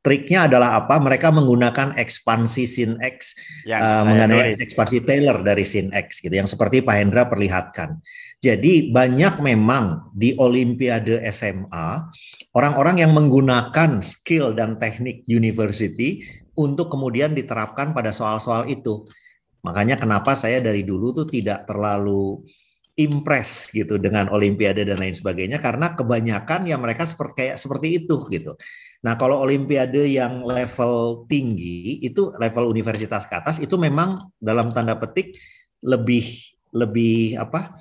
Triknya adalah apa? Mereka menggunakan ekspansi sin x yang uh, mengenai ekspansi Taylor dari sin x gitu, yang seperti Pak Hendra perlihatkan. Jadi banyak memang di Olimpiade SMA orang-orang yang menggunakan skill dan teknik university untuk kemudian diterapkan pada soal-soal itu. Makanya kenapa saya dari dulu tuh tidak terlalu impress gitu dengan olimpiade dan lain sebagainya karena kebanyakan ya mereka seperti kayak seperti itu gitu. Nah, kalau olimpiade yang level tinggi itu level universitas ke atas itu memang dalam tanda petik lebih lebih apa?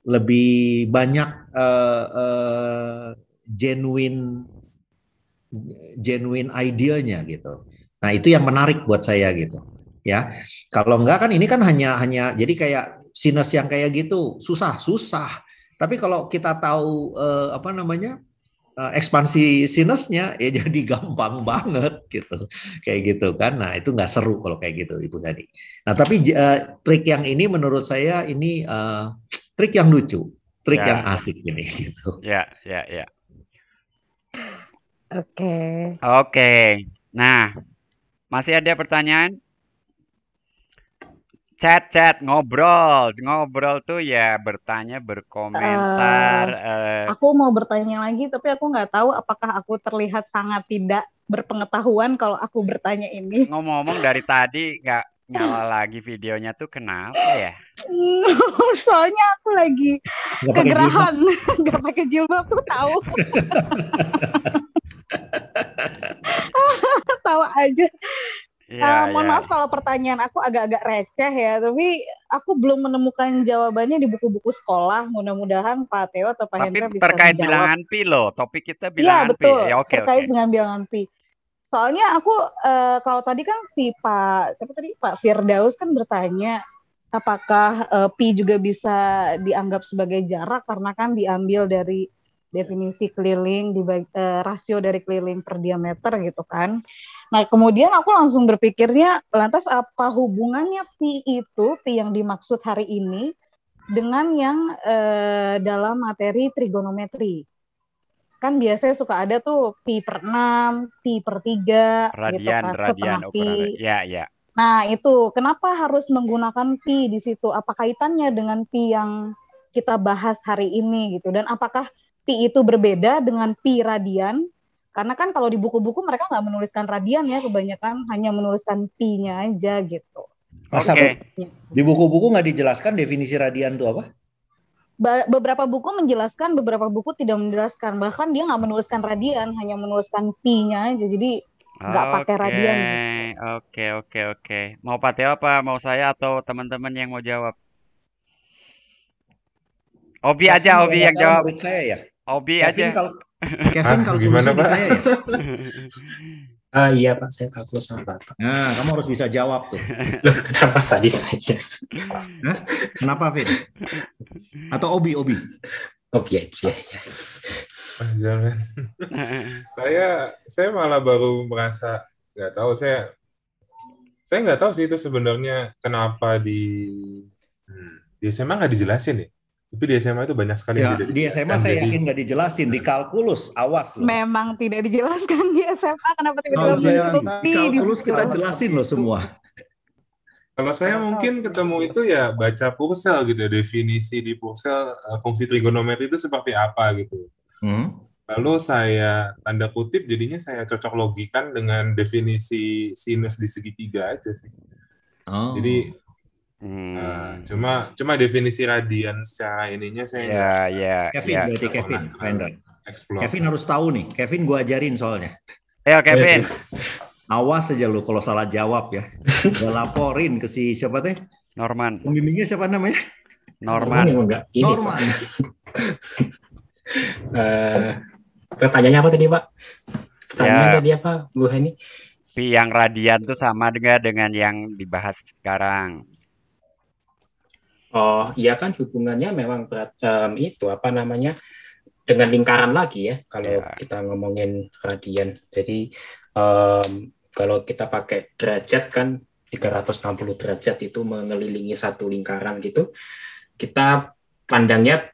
lebih banyak uh, uh, genuine genuine idenya gitu. Nah, itu yang menarik buat saya gitu. Ya. Kalau enggak kan ini kan hanya hanya jadi kayak sinus yang kayak gitu, susah, susah. Tapi kalau kita tahu eh, apa namanya? Eh, ekspansi sinusnya ya [LAUGHS] jadi gampang banget gitu kayak gitu kan nah itu nggak seru kalau kayak gitu ibu tadi nah tapi uh, trik yang ini menurut saya ini uh, trik yang lucu trik ya. yang asik ini [LAUGHS] gitu ya ya ya oke okay. oke okay. nah masih ada pertanyaan? Chat, chat, ngobrol, ngobrol tuh ya bertanya, berkomentar. Uh, uh, aku mau bertanya lagi, tapi aku nggak tahu apakah aku terlihat sangat tidak berpengetahuan kalau aku bertanya ini. Ngomong-ngomong dari tadi nggak nyala [LAUGHS] lagi videonya tuh kenapa ya? Hmm, [LAUGHS] soalnya aku lagi gak kegerahan, [LAUGHS] nggak pakai jilbab tuh tahu. [LAUGHS] tawa aja. Ya, uh, mohon ya. maaf kalau pertanyaan aku agak-agak receh ya, tapi aku belum menemukan jawabannya di buku-buku sekolah. Mudah-mudahan Pak Teo atau Pak Hendra bisa terkait menjawab. bilangan pi loh, topik kita iya, bilangan ya, betul. pi. Ya, okay, terkait okay. dengan bilangan pi. Soalnya aku uh, kalau tadi kan si Pak siapa tadi Pak Firdaus kan bertanya apakah uh, pi juga bisa dianggap sebagai jarak karena kan diambil dari definisi keliling di uh, rasio dari keliling per diameter gitu kan. Nah, kemudian aku langsung berpikirnya lantas apa hubungannya pi itu pi yang dimaksud hari ini dengan yang uh, dalam materi trigonometri. Kan biasanya suka ada tuh pi per 6, pi per 3 gitu radian, gitu kan, radian, setengah pi. Ya, ya. Nah, itu kenapa harus menggunakan pi di situ? Apa kaitannya dengan pi yang kita bahas hari ini gitu dan apakah pi itu berbeda dengan pi radian karena kan kalau di buku-buku mereka nggak menuliskan radian ya kebanyakan hanya menuliskan pi-nya aja gitu. Masa okay. di buku-buku nggak dijelaskan definisi radian itu apa? Be beberapa buku menjelaskan, beberapa buku tidak menjelaskan. Bahkan dia nggak menuliskan radian, hanya menuliskan pi-nya aja. Jadi nggak okay. pakai radian. Oke, okay, oke, okay, oke, okay, Mau Mau Teo apa? Mau saya atau teman-teman yang mau jawab? Obi aja Obi yang jawab. Menurut saya ya. Obi Kevin aja. kalau [LAUGHS] Kevin ah, kalau gimana Pak? Saya ya? [LAUGHS] Ah iya Pak, saya takut sama Bapak. Nah, kamu harus bisa jawab tuh. [LAUGHS] Loh, kenapa sadis saya? Kenapa, Vin? Atau Obi, Obi? Obi aja. Ya. saya saya malah baru merasa nggak tahu saya saya nggak tahu sih itu sebenarnya kenapa di hmm, di SMA nggak dijelasin ya tapi di SMA itu banyak sekali ya, yang Di SMA saya jadi... yakin nggak dijelasin, di nah. kalkulus, awas loh. Memang tidak dijelaskan di SMA, kenapa tiba-tiba oh, saya, Kalkulus kita jelasin loh semua. Kalau saya mungkin ketemu itu ya baca Purcell gitu, ya, definisi di Purcell eh, fungsi trigonometri itu seperti apa gitu. Hmm? Lalu saya tanda kutip jadinya saya cocok logikan dengan definisi sinus di segitiga aja sih. Oh. Jadi Hmm. Uh, cuma cuma definisi radian secara ininya saya ya Kevin yeah. berarti Kevin Brandon. Eh, Kevin harus tahu nih. Kevin gua ajarin soalnya. ayo Kevin. [LAUGHS] Awas aja lu kalau salah jawab ya. Gua [LAUGHS] laporin ke si siapa teh? Norman. Pembimbingnya siapa namanya? Norman. Norman. Ini, Norman. uh, [LAUGHS] pertanyaannya apa tadi Pak? Pertanyaan ya. tadi apa Bu Hani? Yang radian tuh sama dengan dengan yang dibahas sekarang. Oh, iya kan hubungannya memang berat, um, itu apa namanya dengan lingkaran lagi ya kalau yeah. kita ngomongin radian. Jadi um, kalau kita pakai derajat kan 360 derajat itu mengelilingi satu lingkaran gitu. Kita pandangnya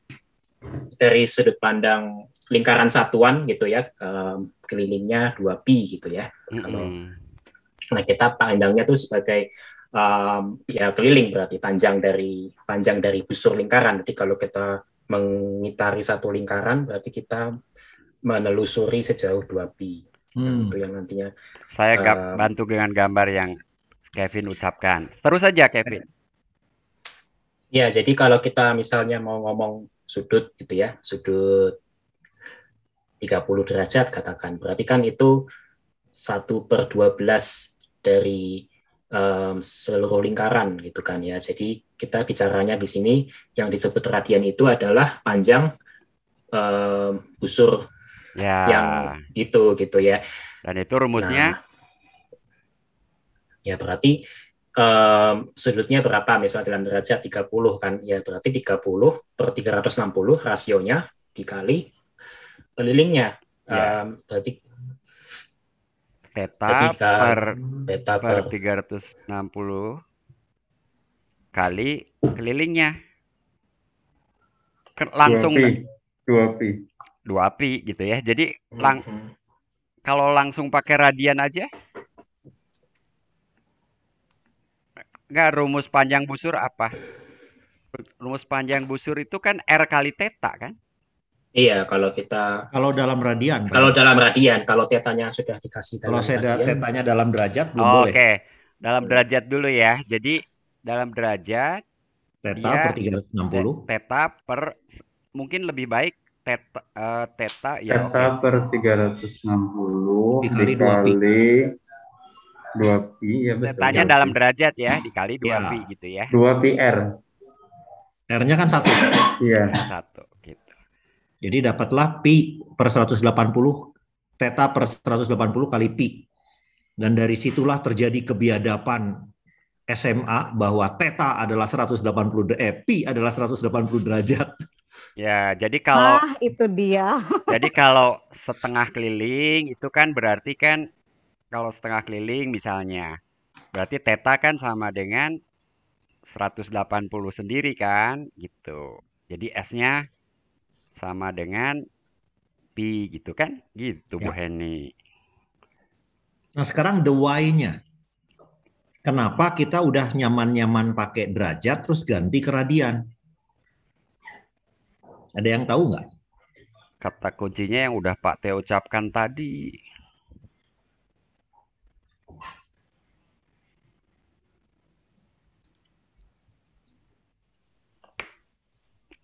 dari sudut pandang lingkaran satuan gitu ya, um, kelilingnya 2pi gitu ya. Mm -hmm. Kalau nah kita pandangnya tuh sebagai um, ya keliling berarti panjang dari panjang dari busur lingkaran. Jadi kalau kita mengitari satu lingkaran berarti kita menelusuri sejauh dua pi. Hmm. Itu yang nantinya saya uh, bantu dengan gambar yang Kevin ucapkan. Terus saja Kevin. Ya, jadi kalau kita misalnya mau ngomong sudut gitu ya, sudut 30 derajat katakan. Berarti kan itu 1 per 12 dari um, seluruh lingkaran gitu kan ya. Jadi kita bicaranya di sini yang disebut radian itu adalah panjang um, busur ya. yang itu gitu ya. Dan itu rumusnya nah, ya berarti um, sudutnya berapa misalnya dalam derajat 30 kan ya berarti 30 per 360 rasionya dikali kelilingnya. Ya. Um, berarti peta, peta per Teta per 360 kali kelilingnya. Langsung 2 pi. 2 kan? pi gitu ya. Jadi mm-hmm. lang kalau langsung pakai radian aja nggak rumus panjang busur apa? Rumus panjang busur itu kan R kali teta kan? Iya, kalau kita kalau dalam radian. Kalau kan? dalam radian, kalau tetanya sudah dikasih dalam Kalau saya radian. tetanya dalam derajat belum oh, boleh. Oke. Okay. Dalam derajat dulu ya. Jadi dalam derajat teta ya, per 360. Teta per mungkin lebih baik teta uh, teta ya. Teta per 360 dikali, 2 pi. 2 pi ya betul. Tetanya ya. dalam derajat ya, dikali 2 iya. pi gitu ya. dua pi r. R-nya kan satu. Iya. Satu. Jadi dapatlah pi per 180 teta per 180 kali pi. Dan dari situlah terjadi kebiadaban SMA bahwa teta adalah 180 eh pi adalah 180 derajat. Ya, jadi kalau ah, itu dia. [LAUGHS] jadi kalau setengah keliling itu kan berarti kan kalau setengah keliling misalnya berarti teta kan sama dengan 180 sendiri kan gitu. Jadi S-nya sama dengan pi gitu kan? Gitu ya. Bu Heni. Nah sekarang the why nya Kenapa kita udah nyaman-nyaman pakai derajat terus ganti ke radian? Ada yang tahu nggak? Kata kuncinya yang udah Pak Teo ucapkan tadi.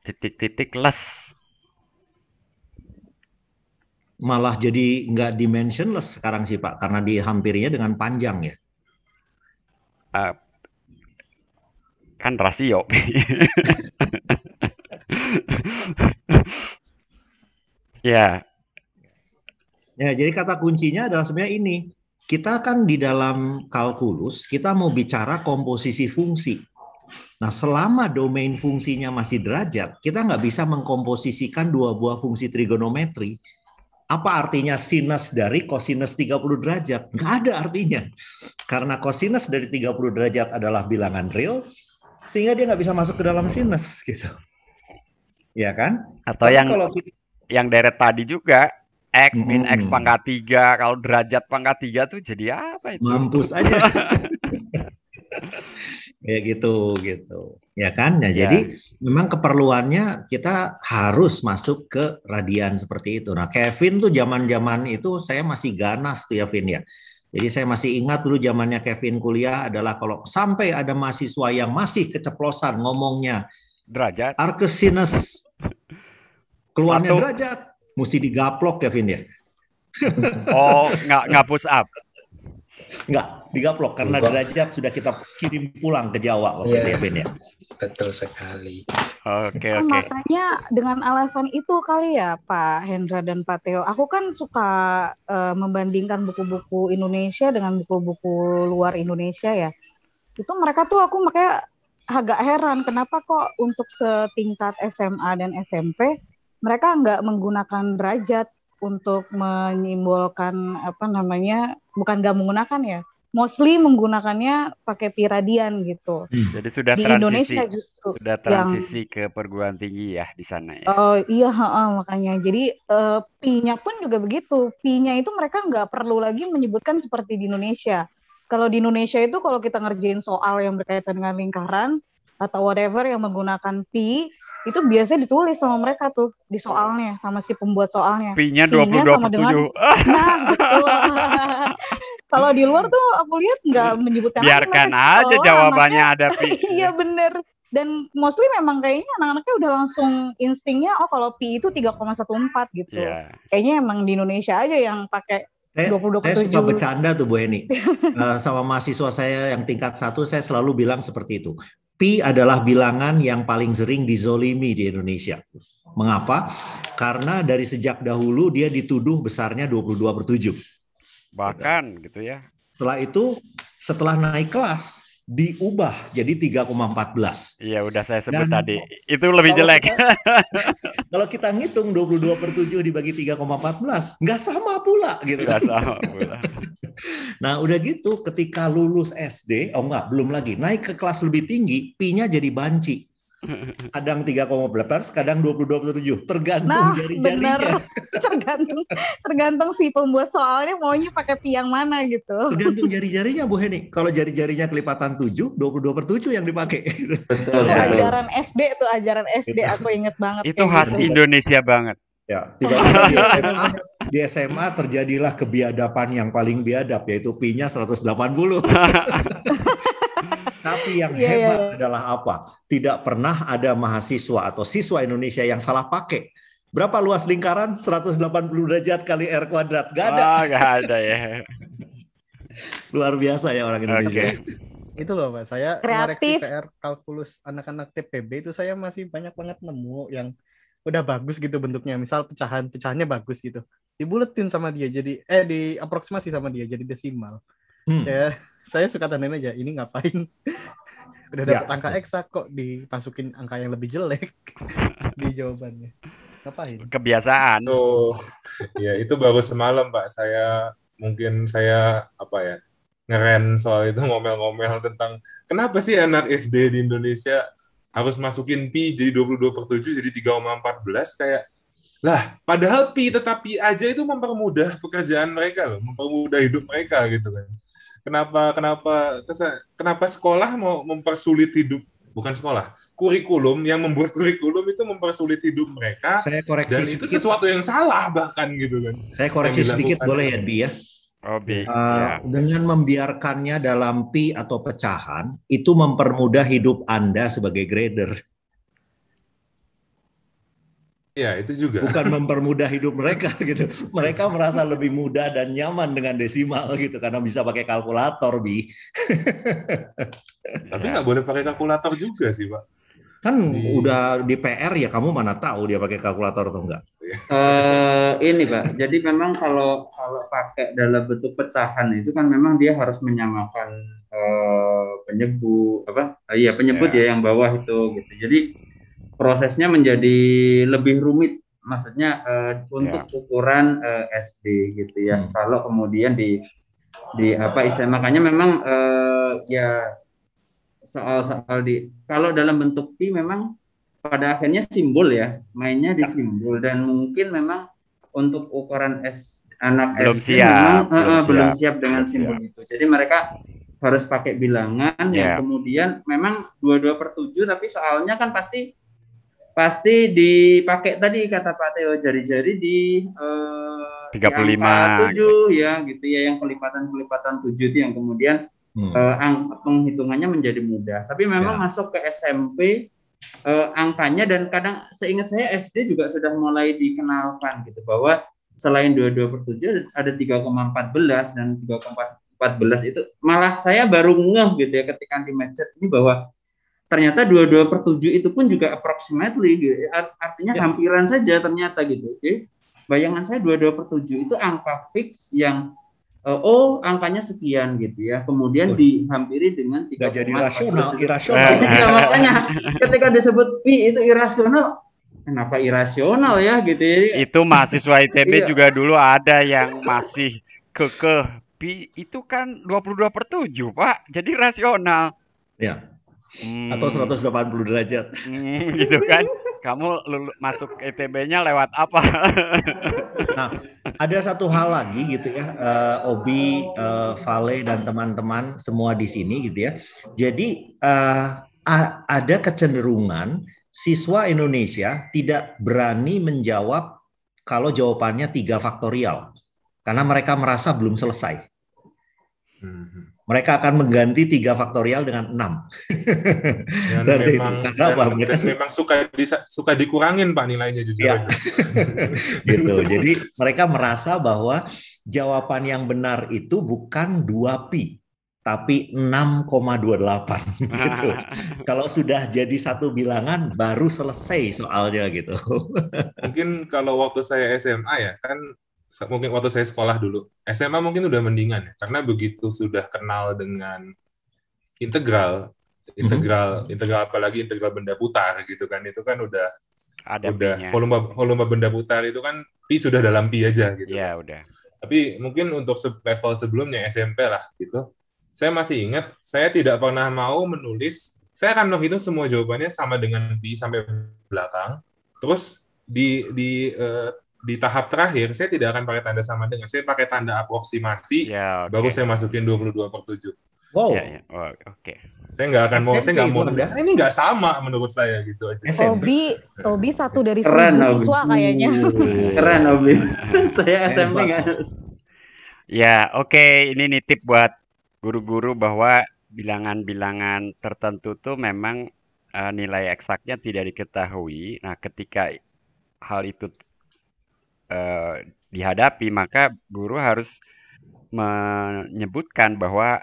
Titik-titik les malah jadi nggak dimensionless sekarang sih Pak karena dihampirinya dengan panjang ya. Uh, kan rasio. [LAUGHS] ya. Ya, jadi kata kuncinya adalah sebenarnya ini. Kita kan di dalam kalkulus kita mau bicara komposisi fungsi. Nah, selama domain fungsinya masih derajat, kita nggak bisa mengkomposisikan dua buah fungsi trigonometri apa artinya sinus dari kosinus 30 derajat? Nggak ada artinya. Karena kosinus dari 30 derajat adalah bilangan real, sehingga dia nggak bisa masuk ke dalam sinus gitu. Ya kan? Atau Tapi yang kalau kita... yang deret tadi juga X min X pangkat 3, kalau derajat pangkat 3 tuh jadi apa itu? Mampus aja. [LAUGHS] ya gitu gitu ya kan nah ya. jadi memang keperluannya kita harus masuk ke radian seperti itu nah Kevin tuh zaman zaman itu saya masih ganas tuh ya Vin ya jadi saya masih ingat dulu zamannya Kevin kuliah adalah kalau sampai ada mahasiswa yang masih keceplosan ngomongnya derajat Arkesines keluarnya Atau... derajat mesti digaplok Kevin ya, ya oh nggak ngapus up Enggak, digaplok karena Enggak. derajat sudah kita kirim pulang ke Jawa Pak yeah. Devin ya. Betul sekali. Oke, okay, nah, oke. Okay. Makanya dengan alasan itu kali ya Pak Hendra dan Pak Teo. Aku kan suka uh, membandingkan buku-buku Indonesia dengan buku-buku luar Indonesia ya. Itu mereka tuh aku makanya agak heran kenapa kok untuk setingkat SMA dan SMP mereka nggak menggunakan derajat untuk menyimbolkan apa namanya bukan gak menggunakan ya mostly menggunakannya pakai piradian gitu. Hmm. Jadi sudah di transisi, Indonesia justru sudah transisi yang, ke perguruan tinggi ya di sana ya. Oh uh, iya uh, uh, makanya. Jadi uh, eh, pi-nya pun juga begitu. Pi-nya itu mereka nggak perlu lagi menyebutkan seperti di Indonesia. Kalau di Indonesia itu kalau kita ngerjain soal yang berkaitan dengan lingkaran atau whatever yang menggunakan pi itu biasanya ditulis sama mereka tuh di soalnya sama si pembuat soalnya. pi nya puluh sama 27. dengan Nah, [LAUGHS] Kalau di luar tuh aku lihat nggak menyebutkan Biarkan anak, aja jawabannya ada pi. [LAUGHS] iya bener. Dan mostly memang kayaknya anak-anaknya udah langsung instingnya oh kalau pi itu 3,14 gitu. Yeah. Kayaknya emang di Indonesia aja yang pakai saya, 20, saya suka bercanda tuh Bu Eni. uh, sama mahasiswa saya yang tingkat satu, saya selalu bilang seperti itu. Pi adalah bilangan yang paling sering dizolimi di Indonesia. Mengapa? Karena dari sejak dahulu dia dituduh besarnya 22 per 7. Bahkan gitu ya. Setelah itu, setelah naik kelas, diubah jadi 3,14. Iya, udah saya sebut Dan tadi. Itu lebih kalau jelek. Kita, [LAUGHS] kalau kita ngitung 22 per 7 dibagi 3,14, nggak sama pula gitu. Nggak sama pula. [LAUGHS] nah, udah gitu ketika lulus SD, oh enggak, belum lagi, naik ke kelas lebih tinggi, P-nya jadi banci kadang 3,8 kadang 20 tujuh tergantung nah, jari-jarinya bener. [LAUGHS] tergantung tergantung si pembuat soalnya maunya pakai tiang mana gitu tergantung jari-jarinya Bu Heni kalau jari-jarinya kelipatan tujuh 7 22 per tujuh yang dipakai betul, ajaran SD itu ajaran SD itu. aku inget banget itu khas gitu. Indonesia banget ya tidak di SMA, [LAUGHS] di SMA terjadilah kebiadaban yang paling biadab yaitu pinya seratus delapan puluh [LAUGHS] Tapi [LAUGHS] yang yeah, iya. hebat yeah. adalah apa? Tidak pernah ada mahasiswa atau siswa Indonesia yang salah pakai. Berapa luas lingkaran? 180 derajat kali R kuadrat. Gak ada. Oh, gak ada ya. [LAUGHS] Luar biasa ya orang Indonesia. Okay. Itu loh Pak, saya Kreatif. PR kalkulus anak-anak TPB itu saya masih banyak banget nemu yang udah bagus gitu bentuknya. Misal pecahan, pecahannya bagus gitu. Dibuletin sama dia jadi eh di aproksimasi sama dia jadi desimal. Hmm. Ya saya suka tandain aja ini ngapain [LAUGHS] udah dapat ya. angka ya. eksak kok dipasukin angka yang lebih jelek [LAUGHS] di jawabannya ngapain kebiasaan tuh ya itu baru semalam pak saya mungkin saya apa ya ngeren soal itu ngomel-ngomel tentang kenapa sih anak SD di Indonesia harus masukin pi jadi 22 per 7 jadi 3,14 kayak lah padahal pi tetapi aja itu mempermudah pekerjaan mereka loh mempermudah hidup mereka gitu kan Kenapa kenapa kenapa sekolah mau mempersulit hidup bukan sekolah kurikulum yang membuat kurikulum itu mempersulit hidup mereka saya koreksi dan itu sesuatu yang salah bahkan gitu kan saya koreksi sedikit boleh ya Bi ya Oh, Uh, ya. Dengan membiarkannya dalam pi atau pecahan itu mempermudah hidup anda sebagai grader. Ya, itu juga. Bukan mempermudah hidup mereka [LAUGHS] gitu. Mereka merasa lebih mudah dan nyaman dengan desimal gitu karena bisa pakai kalkulator, Bi. [LAUGHS] Tapi iya. nggak boleh pakai kalkulator juga sih, Pak. Kan di... udah di PR ya kamu mana tahu dia pakai kalkulator atau enggak. Uh, eh, ini, Pak. Jadi memang kalau kalau pakai dalam bentuk pecahan itu kan memang dia harus menyamakan uh, eh, penyebut apa? Uh, iya, penyebut ya. ya yang bawah itu gitu. Jadi prosesnya menjadi lebih rumit maksudnya uh, untuk yeah. ukuran uh, eh, SD gitu ya. Hmm. Kalau kemudian di di apa istilah makanya memang uh, ya soal-soal di kalau dalam bentuk pi memang pada akhirnya simbol ya mainnya di ya. simbol dan mungkin memang untuk ukuran S anak belum SD siap, memang belum, uh, siap. belum siap dengan simbol siap. itu. Jadi mereka harus pakai bilangan yeah. yang ya. kemudian memang dua-dua per tujuh tapi soalnya kan pasti pasti dipakai tadi kata Pak Teo jari-jari di eh, tiga puluh lima tujuh gitu. ya gitu ya yang kelipatan-kelipatan tujuh itu yang kemudian hmm. uh, penghitungannya menjadi mudah. Tapi memang ya. masuk ke SMP uh, eh, angkanya dan kadang seingat saya SD juga sudah mulai dikenalkan gitu bahwa selain dua dua per tujuh ada tiga koma empat belas dan tiga koma empat belas itu malah saya baru ngeh gitu ya ketika di macet ini bahwa ternyata dua dua per 7 itu pun juga approximately gitu ya. artinya ya. hampiran saja ternyata gitu jadi bayangan saya dua dua per 7 itu angka fix yang eh, oh angkanya sekian gitu ya kemudian dihampiri dengan tiga jadi rasional irasional nah, makanya [LAUGHS] ketika disebut pi itu irasional kenapa irasional ya gitu ya. itu mahasiswa ITB iya. juga dulu ada yang masih kekeh pi itu kan 22 per 7 pak jadi rasional ya hmm. atau 180 derajat. Hmm, gitu kan? Kamu lulu, masuk ITB-nya lewat apa? [LAUGHS] nah, ada satu hal lagi gitu ya, uh, Obi, uh, Vale dan teman-teman semua di sini gitu ya. Jadi uh, ada kecenderungan siswa Indonesia tidak berani menjawab kalau jawabannya tiga faktorial karena mereka merasa belum selesai. Hmm, hmm mereka akan mengganti tiga faktorial dengan enam. Dan, dan memang, itu, karena apa? Mereka memang suka di, suka dikurangin pak nilainya jujur ya. [LAUGHS] gitu. Jadi mereka merasa bahwa jawaban yang benar itu bukan dua pi, tapi 6,28 [LAUGHS] gitu. [LAUGHS] kalau sudah jadi satu bilangan baru selesai soalnya gitu. Mungkin kalau waktu saya SMA ya kan mungkin waktu saya sekolah dulu SMA mungkin udah mendingan ya karena begitu sudah kenal dengan integral mhm. integral mm-hmm. integral apalagi integral benda putar gitu kan itu kan udah Ada udah volume volume benda putar itu kan pi sudah dalam pi aja gitu ya udah tapi mungkin untuk level sebelumnya SMP lah gitu saya masih ingat saya tidak pernah mau menulis saya akan menghitung semua jawabannya sama dengan pi sampai belakang terus di di uh, di tahap terakhir saya tidak akan pakai tanda sama dengan. Saya pakai tanda aproksimasi ya, okay. baru saya masukin 22 per 7. Wow. Ya, ya. Oh, Oke. Okay. Saya nggak akan mau, saya nggak mau. Rendah. Ya? Ini nggak sama menurut saya gitu aja. Obi, Obi satu dari Keren, seribu Obi. kayaknya. Keren Obi. [LAUGHS] [LAUGHS] saya SMP nggak. Ya, oke. Okay. Ini nitip buat guru-guru bahwa bilangan-bilangan tertentu tuh memang uh, nilai eksaknya tidak diketahui. Nah, ketika hal itu uh, dihadapi maka guru harus menyebutkan bahwa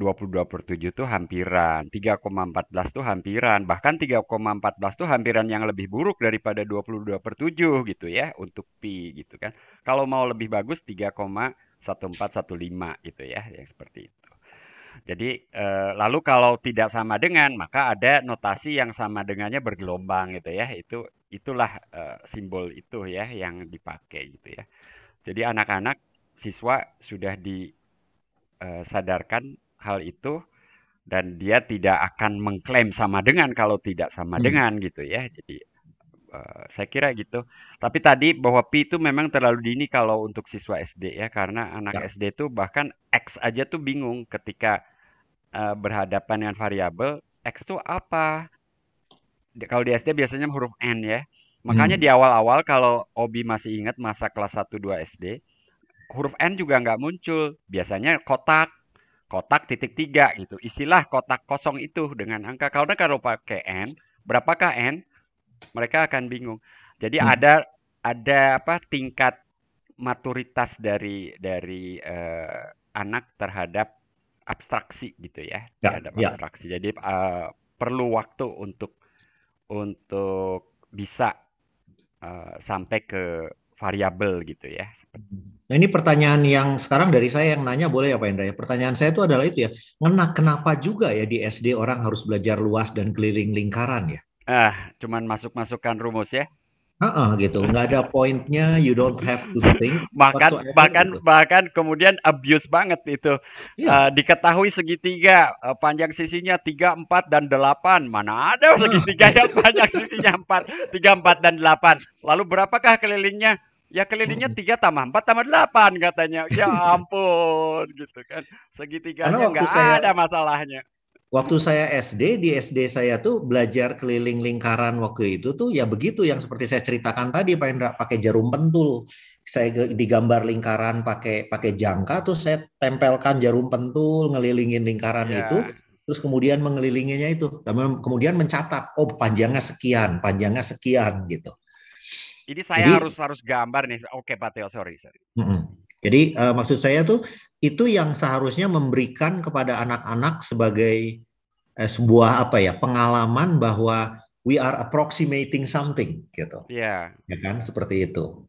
22 per 7 itu hampiran, 3,14 itu hampiran, bahkan 3,14 itu hampiran yang lebih buruk daripada 22 per 7 gitu ya untuk pi gitu kan. Kalau mau lebih bagus 3,1415 gitu ya yang seperti itu. Jadi e, lalu kalau tidak sama dengan maka ada notasi yang sama dengannya bergelombang gitu ya. Itu itulah uh, simbol itu ya yang dipakai gitu ya. Jadi anak-anak siswa sudah disadarkan eh, hal itu dan dia tidak akan mengklaim sama dengan kalau tidak sama hmm. dengan gitu ya. Jadi uh, saya kira gitu. Tapi tadi bahwa P itu memang terlalu dini kalau untuk siswa SD ya karena anak ya. SD itu bahkan X aja tuh bingung ketika uh, berhadapan dengan variabel X itu apa? kalau di SD biasanya huruf N ya. Makanya hmm. di awal-awal kalau Obi masih ingat masa kelas 1 2 SD, huruf N juga nggak muncul. Biasanya kotak, kotak titik tiga gitu. Istilah kotak kosong itu dengan angka. Karena kalau pakai N, berapakah N? Mereka akan bingung. Jadi hmm. ada ada apa tingkat maturitas dari dari uh, anak terhadap abstraksi gitu ya, ya terhadap ya. abstraksi. Jadi uh, perlu waktu untuk untuk bisa uh, sampai ke variabel gitu ya. Nah ini pertanyaan yang sekarang dari saya yang nanya boleh ya Pak Indra ya. Pertanyaan saya itu adalah itu ya, ngena kenapa juga ya di SD orang harus belajar luas dan keliling lingkaran ya? Ah, cuman masuk masukkan rumus ya. Uh-uh, gitu nggak ada poinnya you don't have to think bahkan whatsoever. bahkan gitu. bahkan kemudian abuse banget itu yeah. Iya. uh, diketahui segitiga uh, panjang sisinya tiga empat dan delapan mana ada segitiga yang panjang sisinya empat tiga empat dan delapan lalu berapakah kelilingnya ya kelilingnya tiga tambah empat tambah delapan katanya ya [LAUGHS] ampun gitu kan segitiganya nggak ada masalahnya Waktu saya SD, di SD saya tuh belajar keliling lingkaran waktu itu tuh ya begitu yang seperti saya ceritakan tadi Pak Indra, pakai jarum pentul. Saya digambar lingkaran pakai pakai jangka terus saya tempelkan jarum pentul ngelilingin lingkaran yeah. itu terus kemudian mengelilinginya itu kemudian mencatat oh panjangnya sekian, panjangnya sekian gitu. Jadi saya Jadi, harus harus gambar nih. Oke Pak Teo, sorry, sorry. Mm -mm. Jadi uh, maksud saya tuh itu yang seharusnya memberikan kepada anak-anak sebagai eh, sebuah apa ya pengalaman bahwa we are approximating something gitu. Yeah. Ya kan seperti itu.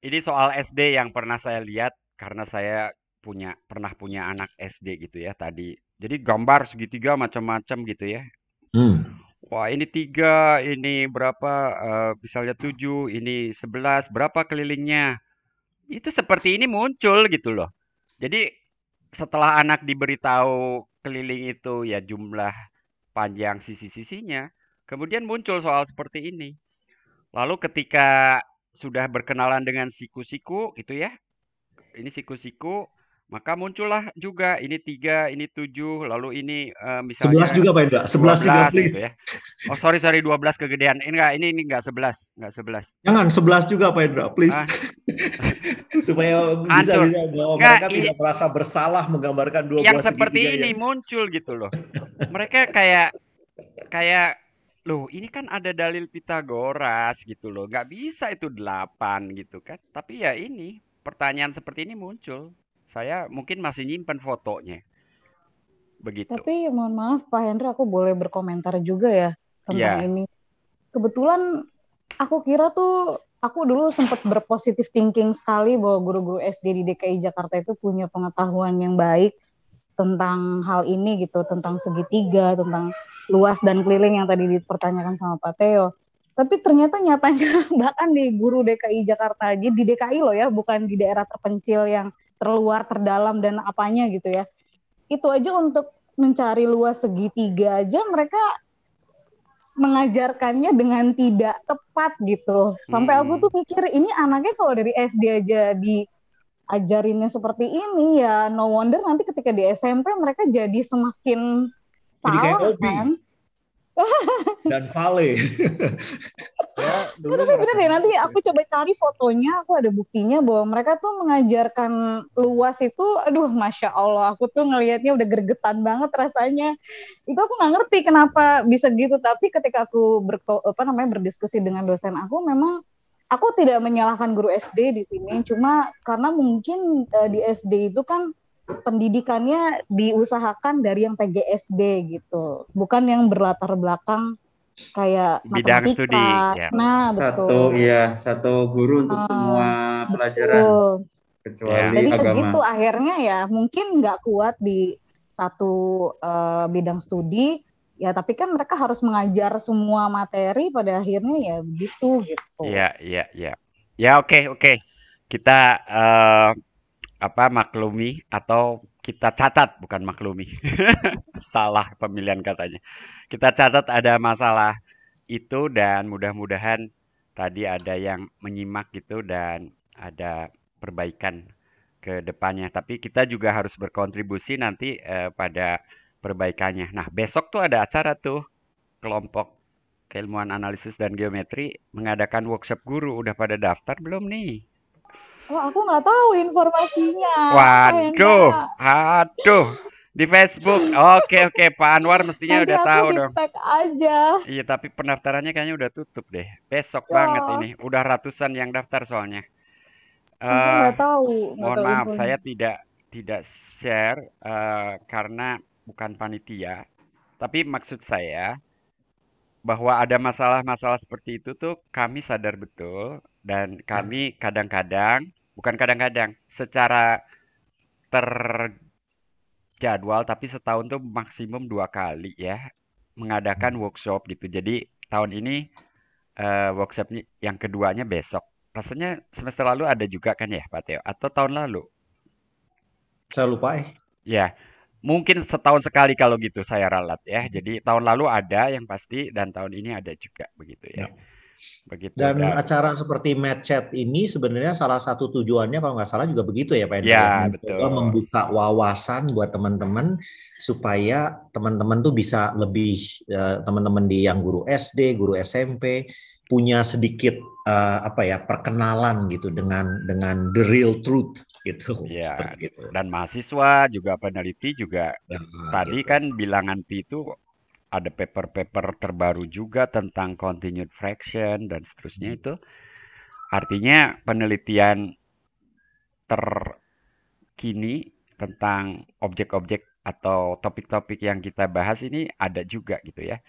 Ini soal SD yang pernah saya lihat karena saya punya pernah punya anak SD gitu ya tadi. Jadi gambar segitiga macam-macam gitu ya. Hmm. Wah ini tiga, ini berapa? Uh, eh, misalnya tujuh, ini sebelas, berapa kelilingnya? Itu seperti ini muncul gitu loh. Jadi setelah anak diberitahu keliling itu ya jumlah panjang sisi-sisinya, kemudian muncul soal seperti ini. Lalu ketika sudah berkenalan dengan siku-siku gitu ya, ini siku-siku maka muncullah juga ini tiga, ini tujuh, lalu ini uh, misalnya sebelas juga Pak Indra, sebelas juga, gitu ya. Oh sorry sorry dua belas kegedean. Ini eh, enggak ini ini enggak sebelas, enggak sebelas. Jangan sebelas juga Pak Indra, please. Ah. [LAUGHS] Supaya bisa Ancur. bisa bahwa enggak, mereka ini, tidak merasa bersalah menggambarkan dua belas. Yang seperti ini ya. muncul gitu loh. Mereka kayak kayak loh ini kan ada dalil Pitagoras gitu loh. Nggak bisa itu delapan gitu kan. Tapi ya ini pertanyaan seperti ini muncul saya mungkin masih nyimpan fotonya. Begitu. Tapi mohon maaf Pak Hendra, aku boleh berkomentar juga ya tentang ya. ini. Kebetulan aku kira tuh aku dulu sempat berpositif thinking sekali bahwa guru-guru SD di DKI Jakarta itu punya pengetahuan yang baik tentang hal ini gitu, tentang segitiga, tentang luas dan keliling yang tadi dipertanyakan sama Pak Teo. Tapi ternyata nyatanya [LAUGHS] bahkan di guru DKI Jakarta aja di DKI loh ya, bukan di daerah terpencil yang terluar, terdalam dan apanya gitu ya. Itu aja untuk mencari luas segitiga aja mereka mengajarkannya dengan tidak tepat gitu. Sampai hmm. aku tuh mikir ini anaknya kalau dari SD aja di ajarinnya seperti ini ya no wonder nanti ketika di SMP mereka jadi semakin salah kan dan Vale. [LAUGHS] ya, tapi bener deh ya, nanti gitu aku coba cari fotonya, aku ada buktinya bahwa mereka tuh mengajarkan luas itu, aduh masya Allah, aku tuh ngelihatnya udah gergetan banget rasanya. Itu aku nggak ngerti kenapa bisa gitu, tapi ketika aku ber, apa namanya berdiskusi dengan dosen aku, memang aku tidak menyalahkan guru SD di sini, cuma karena mungkin uh, di SD itu kan pendidikannya diusahakan dari yang PGSD gitu, bukan yang berlatar belakang kayak bidang matematika. studi. Ya. Nah, satu, betul. iya, satu guru untuk uh, semua pelajaran. Betul. Kecuali Jadi agama. begitu akhirnya ya mungkin nggak kuat di satu uh, bidang studi ya tapi kan mereka harus mengajar semua materi pada akhirnya ya begitu gitu. Iya, iya, iya. Ya oke, ya. ya, oke. Okay, okay. Kita uh, apa maklumi atau kita catat bukan maklumi [LAUGHS] salah pemilihan katanya kita catat ada masalah itu dan mudah-mudahan tadi ada yang menyimak gitu dan ada perbaikan ke depannya tapi kita juga harus berkontribusi nanti eh, pada perbaikannya nah besok tuh ada acara tuh kelompok keilmuan analisis dan geometri mengadakan workshop guru udah pada daftar belum nih Oh, aku nggak tahu informasinya. Waduh, Enak. aduh. Di Facebook. Oke, oke, Pak Anwar mestinya Nanti udah aku tahu dong. aja. Iya, tapi pendaftarannya kayaknya udah tutup deh. Besok ya. banget ini. Udah ratusan yang daftar soalnya. Uh, nggak eh, tahu. Mohon tahu maaf, saya tidak tidak share uh, karena bukan panitia. Tapi maksud saya bahwa ada masalah-masalah seperti itu tuh kami sadar betul dan ya. kami kadang-kadang bukan kadang-kadang secara terjadwal tapi setahun tuh maksimum dua kali ya mengadakan hmm. workshop gitu jadi tahun ini uh, eh, workshopnya yang keduanya besok rasanya semester lalu ada juga kan ya Pak Teo atau tahun lalu saya lupa eh ya mungkin setahun sekali kalau gitu saya ralat ya jadi tahun lalu ada yang pasti dan tahun ini ada juga begitu ya, ya. Begitu, Dan ya. acara seperti chat ini sebenarnya salah satu tujuannya kalau nggak salah juga begitu ya Pak Hendra. Ya, ya? betul. Membuka wawasan buat teman-teman supaya teman-teman tuh bisa lebih eh, teman-teman di yang guru SD, guru SMP punya sedikit uh, apa ya perkenalan gitu dengan dengan the real truth gitu. Ya, Gitu. Dan mahasiswa juga peneliti juga ya, tadi betul. Gitu. kan bilangan pi itu ada paper-paper terbaru juga tentang continued fraction dan seterusnya hmm. itu artinya penelitian terkini tentang objek-objek atau topik-topik yang kita bahas ini ada juga gitu ya.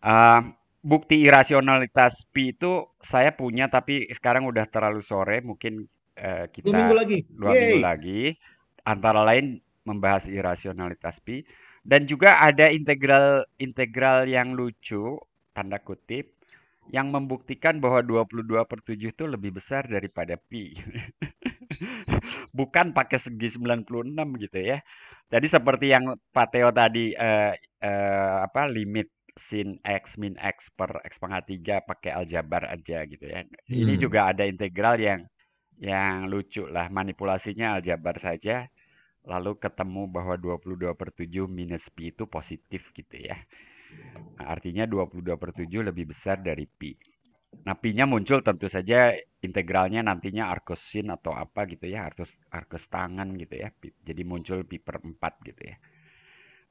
um, bukti irasionalitas pi itu saya punya tapi sekarang udah terlalu sore mungkin uh, kita dua minggu lagi dua minggu lagi antara lain membahas irasionalitas pi dan juga ada integral integral yang lucu tanda kutip yang membuktikan bahwa 22 per 7 itu lebih besar daripada pi. [LAUGHS] Bukan pakai segi 96 gitu ya. Jadi seperti yang Pak Teo tadi eh, eh, apa limit sin x min x per x pangkat 3 pakai aljabar aja gitu ya. Ini hmm. juga ada integral yang yang lucu lah manipulasinya aljabar saja lalu ketemu bahwa 22 per 7 minus pi itu positif gitu ya. Nah, artinya 22 per 7 lebih besar dari pi. Nah, pi nya muncul tentu saja integralnya nantinya arcosin atau apa gitu ya, arcos, arcos tangan gitu ya. Jadi muncul pi per 4 gitu ya.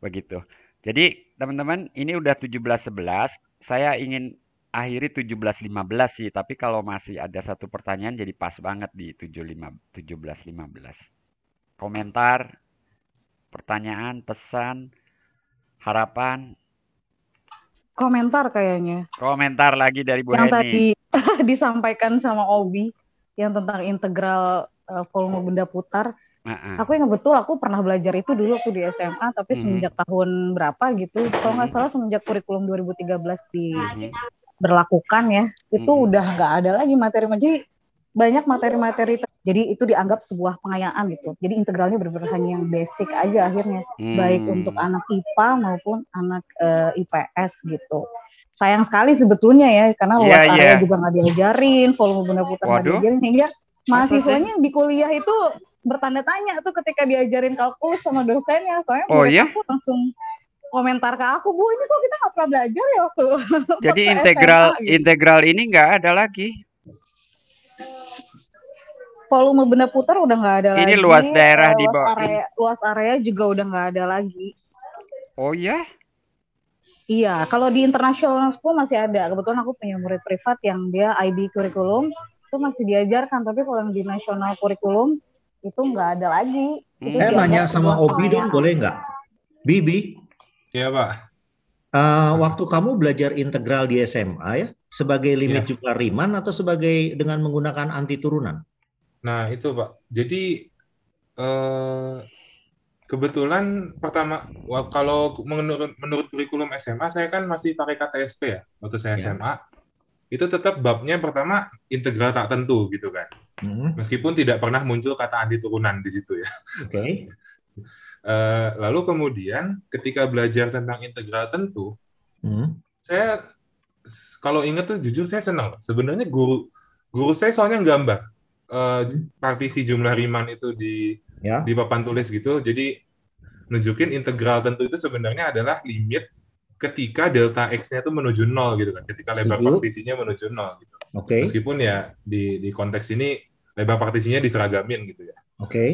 Begitu. Jadi, teman-teman, ini udah 17.11. Saya ingin akhiri 17.15 sih, tapi kalau masih ada satu pertanyaan jadi pas banget di 17.15 komentar, pertanyaan, pesan, harapan. Komentar kayaknya. Komentar lagi dari Bu Yang Heni. tadi [LAUGHS] disampaikan sama Obi yang tentang integral uh, volume benda putar. Uh-uh. Aku yang betul aku pernah belajar itu dulu aku di SMA tapi hmm semenjak tahun berapa gitu kalau nggak mhm. salah semenjak kurikulum 2013 di mm-hmm. berlakukan ya itu hmm udah nggak ada lagi materi jadi banyak materi-materi jadi itu dianggap sebuah pengayaan gitu jadi integralnya benar-benar hanya yang basic aja akhirnya hmm. baik untuk anak IPA maupun anak uh, eh, IPS gitu sayang sekali sebetulnya ya karena luas iya, yeah, area yeah. juga nggak diajarin volume benar putar nggak diajarin hingga mahasiswanya yang di kuliah itu bertanda tanya tuh ketika diajarin kalkulus sama dosennya soalnya oh, iya? aku langsung komentar ke aku bu ini kok kita nggak pernah belajar ya waktu jadi integral SMA, gitu. integral ini nggak ada lagi volume benda putar udah nggak ada ini lagi. Ini luas daerah di bawah. Area, luas area juga udah nggak ada lagi. Oh iya? Iya, kalau di internasional school masih ada. Kebetulan aku punya murid privat yang dia IB kurikulum itu masih diajarkan, tapi kalau yang di nasional kurikulum itu nggak ada lagi. Hmm. eh, nanya sama Obi dong, boleh nggak? Bibi? Iya, Pak. Uh, waktu kamu belajar integral di SMA ya, sebagai limit ya. jumlah riman atau sebagai dengan menggunakan anti turunan? Nah, itu Pak. Jadi eh, kebetulan pertama kalau menurut menurut kurikulum SMA saya kan masih pakai KTSP ya waktu saya SMA. Iya. SMA. Itu tetap babnya pertama integral tak tentu gitu kan. Hmm. Meskipun tidak pernah muncul kata anti turunan di situ ya. Oke. Okay. [LAUGHS] eh, lalu kemudian ketika belajar tentang integral tentu, hmm. saya kalau ingat tuh jujur saya senang. Sebenarnya guru guru saya soalnya gambar partisi eh, jumlah riman itu di ya. di papan tulis gitu. Jadi nunjukin integral tentu itu sebenarnya adalah limit ketika delta x-nya itu menuju nol gitu kan. Ketika lebar Setuju. partisinya menuju nol gitu. Oke. Okay. Meskipun ya di di konteks ini lebar partisinya diseragamin gitu ya. Oke. Okay.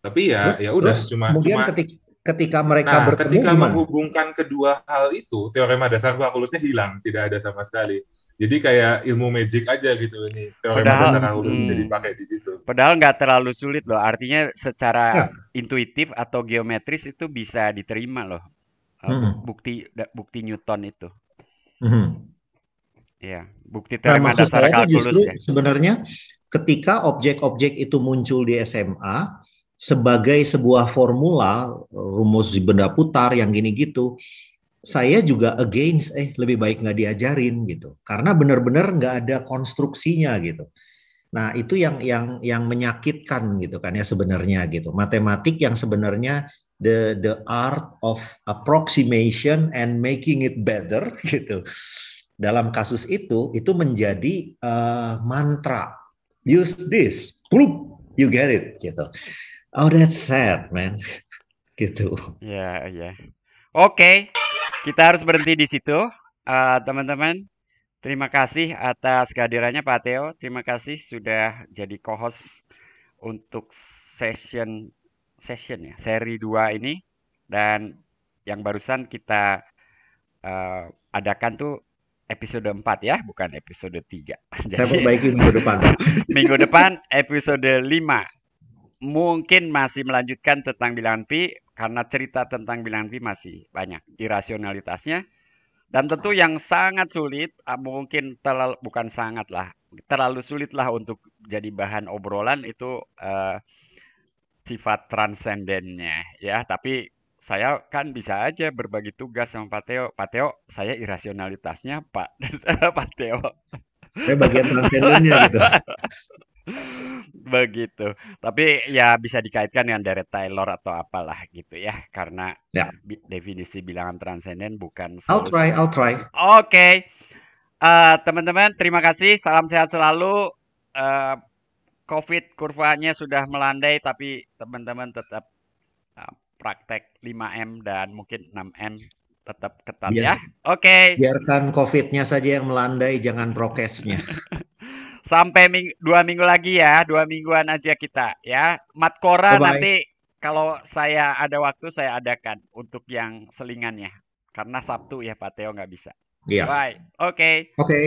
tapi ya terus, ya udah cuma cuma ketika, ketika mereka nah, bertemu ketika gimana? menghubungkan kedua hal itu teorema dasar kalkulusnya hilang, tidak ada sama sekali. Jadi kayak ilmu magic aja gitu ini padahal, udah hmm, bisa dipakai di situ. Padahal nggak terlalu sulit loh. Artinya secara nah. intuitif atau geometris itu bisa diterima loh. Eh, hmm. Bukti bukti Newton itu. Hmm. Ya, bukti terima nah, dasar kalkulus justru ya. Sebenarnya ketika objek-objek itu muncul di SMA sebagai sebuah formula rumus di benda putar yang gini gitu saya juga against eh lebih baik nggak diajarin gitu karena benar-benar nggak ada konstruksinya gitu nah itu yang yang yang menyakitkan gitu kan ya sebenarnya gitu matematik yang sebenarnya the the art of approximation and making it better [LAUGHS] gitu dalam kasus itu itu menjadi uh, mantra use this Plup, you get it gitu oh that's sad man [LAUGHS] gitu ya yeah, ya yeah. oke okay kita harus berhenti di situ. Eh, teman-teman, uh, terima kasih atas kehadirannya Pak Theo. Terima kasih sudah jadi co-host untuk session session ya, seri 2 ini dan yang barusan kita uh, adakan tuh episode 4 ya, bukan episode 3. [LAUGHS] Jadi, Saya minggu depan. [LAUGHS] minggu depan episode 5. Mungkin masih melanjutkan tentang bilangan pi, karena cerita tentang bilangan pi masih banyak irasionalitasnya. Dan tentu yang sangat sulit, ah, mungkin terlalu, bukan sangat lah, terlalu sulit lah untuk jadi bahan obrolan itu uh, sifat transendennya ya. Tapi saya kan bisa aja berbagi tugas sama Pak Teo. Pak Teo, saya irasionalitasnya Pak [LAUGHS] Pak Teo. Saya bagian transendennya gitu. [LAUGHS] begitu. Tapi ya bisa dikaitkan dengan dari Taylor atau apalah gitu ya, karena ya. definisi bilangan transenden bukan. Solusi. I'll try, I'll try. Oke, okay. uh, eh, teman-teman, terima kasih. Salam sehat selalu. Uh, COVID kurvanya sudah melandai, tapi teman-teman tetap uh, praktek 5M dan mungkin 6M tetap ketat Biar, ya. Oke. Okay. Biarkan COVID-nya saja yang melandai, jangan prokesnya. [LAUGHS] Sampai ming dua minggu lagi ya, dua mingguan aja kita ya. Matkora oh, nanti kalau saya ada waktu saya adakan untuk yang selingannya. Karena Sabtu ya Pak Teo nggak bisa. Iya. Yeah. Oke. Okay. Oke. Okay.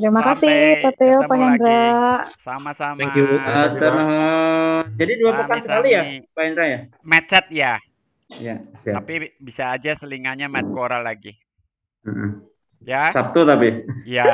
Terima Sampai kasih Pak Teo, Pak Hendra. Sama-sama. Thank you. Uh, Jadi dua pekan sekali ya, Pak Hendra ya? macet ya. Ya, Tapi bisa aja selingannya matkora lagi. Mm -hmm. Ya. Sabtu tapi. Ya.